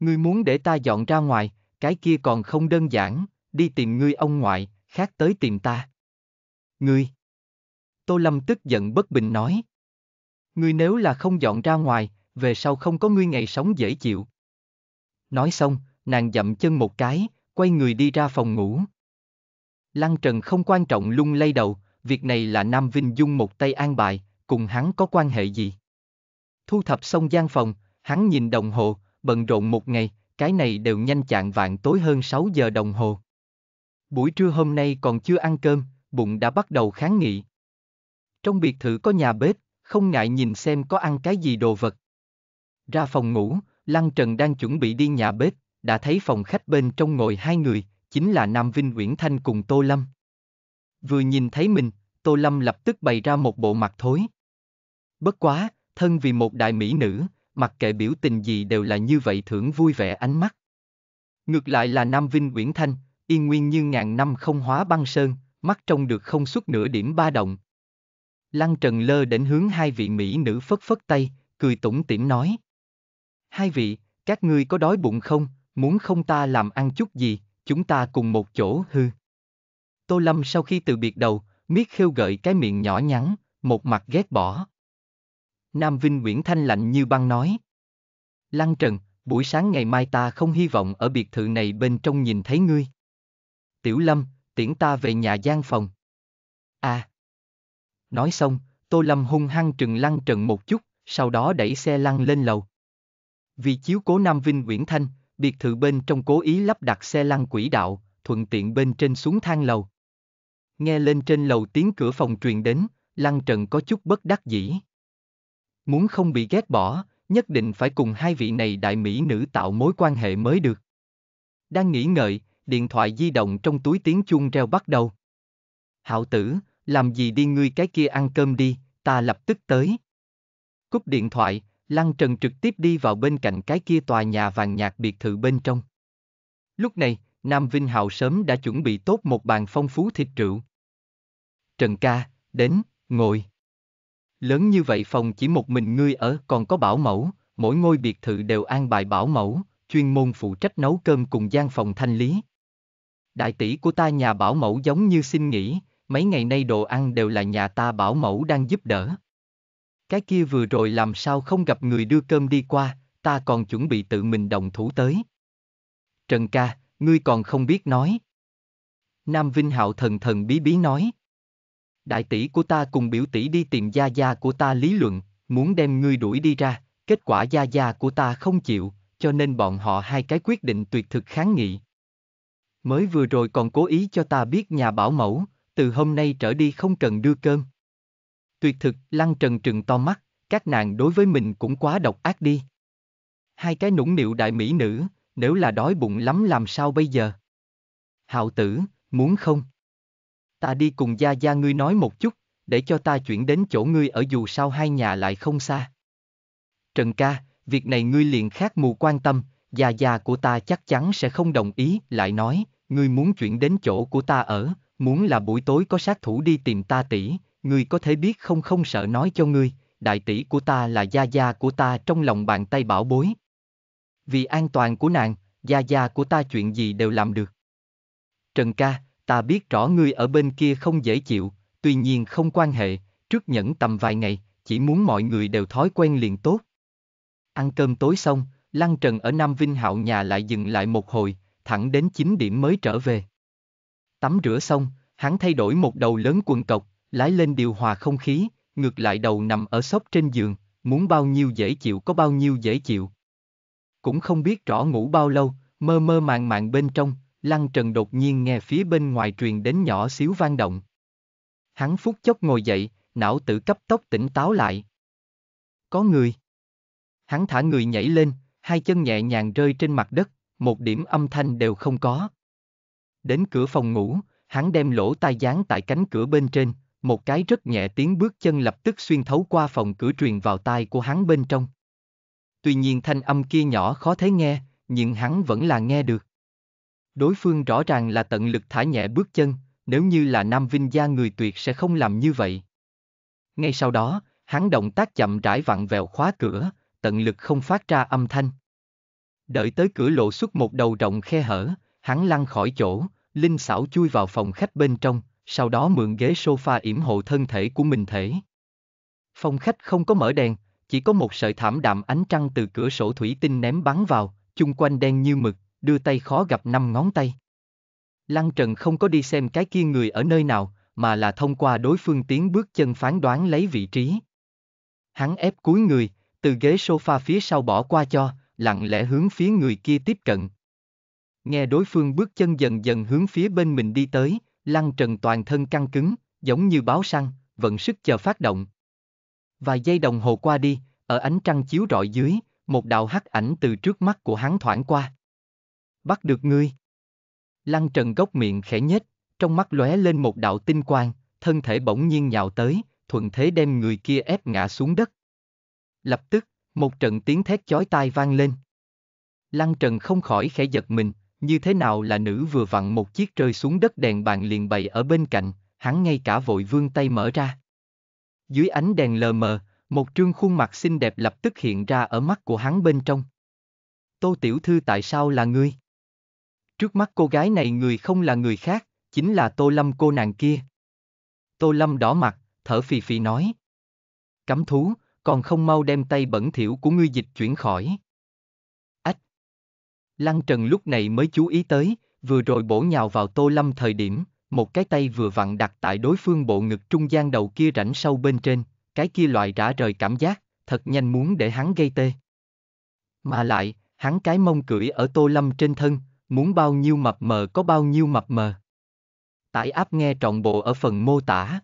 Ngươi muốn để ta dọn ra ngoài, cái kia còn không đơn giản, đi tìm ngươi ông ngoại, khác tới tìm ta. Ngươi! Tô Lâm tức giận bất bình nói. Ngươi nếu là không dọn ra ngoài, về sau không có ngươi ngày sống dễ chịu. Nói xong, nàng dậm chân một cái, quay người đi ra phòng ngủ. Lăng Trần không quan trọng lung lay đầu, việc này là Nam Vinh Dung một tay an bài, cùng hắn có quan hệ gì? Thu thập xong gian phòng, hắn nhìn đồng hồ, bận rộn một ngày, cái này đều nhanh chạng vạn tối hơn 6 giờ đồng hồ. Buổi trưa hôm nay còn chưa ăn cơm, bụng đã bắt đầu kháng nghị. Trong biệt thự có nhà bếp, không ngại nhìn xem có ăn cái gì đồ vật. Ra phòng ngủ, Lăng Trần đang chuẩn bị đi nhà bếp, đã thấy phòng khách bên trong ngồi hai người, chính là Nam Vinh Uyển Thanh cùng Tô Lâm. Vừa nhìn thấy mình, Tô Lâm lập tức bày ra một bộ mặt thối. Bất quá, thân vì một đại mỹ nữ, mặc kệ biểu tình gì đều là như vậy thưởng vui vẻ ánh mắt. Ngược lại là Nam Vinh Uyển Thanh, yên nguyên như ngàn năm không hóa băng sơn, mắt trông được không xuất nửa điểm ba động. Lăng Trần lơ đến hướng hai vị mỹ nữ phất phất tay, cười tủm tỉm nói. Hai vị, các ngươi có đói bụng không, Muốn không ta làm ăn chút gì, chúng ta cùng một chỗ hư. Tô Lâm sau khi từ biệt đầu, miết khêu gợi cái miệng nhỏ nhắn, một mặt ghét bỏ. Nam Vinh Nguyễn Thanh lạnh như băng nói. Lăng Trần, buổi sáng ngày mai ta không hy vọng ở biệt thự này bên trong nhìn thấy ngươi. Tiểu Lâm, tiễn ta về nhà gian phòng. À. Nói xong, Tô Lâm hung hăng trừng Lăng Trần một chút, sau đó đẩy xe Lăng lên lầu. Vì chiếu cố Nam Vinh Nguyễn Thanh, biệt thự bên trong cố ý lắp đặt xe lăn quỹ đạo, thuận tiện bên trên xuống thang lầu. Nghe lên trên lầu tiếng cửa phòng truyền đến, Lăng Trần có chút bất đắc dĩ. Muốn không bị ghét bỏ, nhất định phải cùng hai vị này đại mỹ nữ tạo mối quan hệ mới được. Đang nghĩ ngợi, điện thoại di động trong túi tiếng chuông reo bắt đầu. Hạo tử, làm gì đi ngươi cái kia ăn cơm đi, ta lập tức tới. Cúp điện thoại, Lăng Trần trực tiếp đi vào bên cạnh cái kia tòa nhà vàng nhạt biệt thự bên trong. Lúc này, Nam Vinh Hạo sớm đã chuẩn bị tốt một bàn phong phú thịt rượu. Trần ca, đến, ngồi. Lớn như vậy phòng chỉ một mình ngươi ở còn có bảo mẫu, mỗi ngôi biệt thự đều an bài bảo mẫu, chuyên môn phụ trách nấu cơm cùng gian phòng thanh lý. Đại tỷ của ta nhà bảo mẫu giống như xin nghỉ, mấy ngày nay đồ ăn đều là nhà ta bảo mẫu đang giúp đỡ. Cái kia vừa rồi làm sao không gặp người đưa cơm đi qua, ta còn chuẩn bị tự mình đồng thủ tới. Trần ca, ngươi còn không biết nói. Nam Vinh Hạo thần thần bí bí nói. Đại tỷ của ta cùng biểu tỷ đi tìm gia gia của ta lý luận, muốn đem ngươi đuổi đi ra, kết quả gia gia của ta không chịu, cho nên bọn họ hai cái quyết định tuyệt thực kháng nghị. Mới vừa rồi còn cố ý cho ta biết nhà bảo mẫu, từ hôm nay trở đi không cần đưa cơm. Tuyệt thực, Lăng Trần trừng to mắt, các nàng đối với mình cũng quá độc ác đi. Hai cái nũng nịu đại mỹ nữ, nếu là đói bụng lắm làm sao bây giờ? Hạo tử, muốn không? Ta đi cùng Gia Gia ngươi nói một chút, để cho ta chuyển đến chỗ ngươi ở dù sao hai nhà lại không xa. Trần ca, việc này ngươi liền khác mù quan tâm, Gia Gia của ta chắc chắn sẽ không đồng ý, lại nói, ngươi muốn chuyển đến chỗ của ta ở, muốn là buổi tối có sát thủ đi tìm ta tỷ, ngươi có thể biết không không sợ nói cho ngươi, đại tỷ của ta là gia gia của ta trong lòng bàn tay bảo bối. Vì an toàn của nàng, gia gia của ta chuyện gì đều làm được. Trần ca, ta biết rõ ngươi ở bên kia không dễ chịu, tuy nhiên không quan hệ, trước nhẫn tầm vài ngày, chỉ muốn mọi người đều thói quen liền tốt. Ăn cơm tối xong, Lăng Trần ở Nam Vinh Hạo nhà lại dừng lại một hồi, thẳng đến 9 điểm mới trở về. Tắm rửa xong, hắn thay đổi một đầu lớn quần cộc, lái lên điều hòa không khí, ngược lại đầu nằm ở sóc trên giường, muốn bao nhiêu dễ chịu có bao nhiêu dễ chịu. Cũng không biết rõ ngủ bao lâu, mơ mơ màng màng bên trong, Lăng Trần đột nhiên nghe phía bên ngoài truyền đến nhỏ xíu vang động. Hắn phút chốc ngồi dậy, não tự cấp tốc tỉnh táo lại. Có người. Hắn thả người nhảy lên, hai chân nhẹ nhàng rơi trên mặt đất, một điểm âm thanh đều không có. Đến cửa phòng ngủ, hắn đem lỗ tai dán tại cánh cửa bên trên, một cái rất nhẹ tiếng bước chân lập tức xuyên thấu qua phòng cửa truyền vào tai của hắn bên trong. Tuy nhiên thanh âm kia nhỏ khó thấy nghe, nhưng hắn vẫn là nghe được. Đối phương rõ ràng là tận lực thả nhẹ bước chân, nếu như là Nam Vinh Gia người tuyệt sẽ không làm như vậy. Ngay sau đó, hắn động tác chậm rãi vặn vẹo khóa cửa, tận lực không phát ra âm thanh. Đợi tới cửa lộ xuất một đầu rộng khe hở, hắn lăn khỏi chỗ, linh xảo chui vào phòng khách bên trong, sau đó mượn ghế sofa yểm hộ thân thể của mình thể. Phòng khách không có mở đèn, chỉ có một sợi thảm đạm ánh trăng từ cửa sổ thủy tinh ném bắn vào, chung quanh đen như mực, đưa tay khó gặp năm ngón tay. Lăng Trần không có đi xem cái kia người ở nơi nào, mà là thông qua đối phương tiến bước chân phán đoán lấy vị trí. Hắn ép cuối người, từ ghế sofa phía sau bỏ qua cho, lặng lẽ hướng phía người kia tiếp cận. Nghe đối phương bước chân dần dần hướng phía bên mình đi tới, Lăng Trần toàn thân căng cứng, giống như báo săn, vận sức chờ phát động. Vài giây đồng hồ qua đi, ở ánh trăng chiếu rọi dưới, một đạo hắc ảnh từ trước mắt của hắn thoảng qua. Bắt được ngươi. Lăng Trần gốc miệng khẽ nhếch, trong mắt lóe lên một đạo tinh quang, thân thể bỗng nhiên nhào tới, thuận thế đem người kia ép ngã xuống đất. Lập tức, một trận tiếng thét chói tai vang lên. Lăng Trần không khỏi khẽ giật mình, như thế nào là nữ vừa vặn một chiếc rơi xuống đất đèn bàn liền bày ở bên cạnh, hắn ngay cả vội vương tay mở ra. Dưới ánh đèn lờ mờ, một trương khuôn mặt xinh đẹp lập tức hiện ra ở mắt của hắn bên trong. Tô Tiểu Thư tại sao là ngươi? Trước mắt cô gái này người không là người khác, chính là Tô Lâm cô nàng kia. Tô Lâm đỏ mặt, thở phì phì nói. Cấm thú, còn không mau đem tay bẩn thỉu của ngươi dịch chuyển khỏi. Lăng Trần lúc này mới chú ý tới, vừa rồi bổ nhào vào Tô Lâm thời điểm, một cái tay vừa vặn đặt tại đối phương bộ ngực trung gian đầu kia rảnh sâu bên trên, cái kia loại rã rời cảm giác, thật nhanh muốn để hắn gây tê. Mà lại, hắn cái mông cưỡi ở Tô Lâm trên thân, muốn bao nhiêu mập mờ có bao nhiêu mập mờ. Tải áp nghe trọn bộ ở phần mô tả.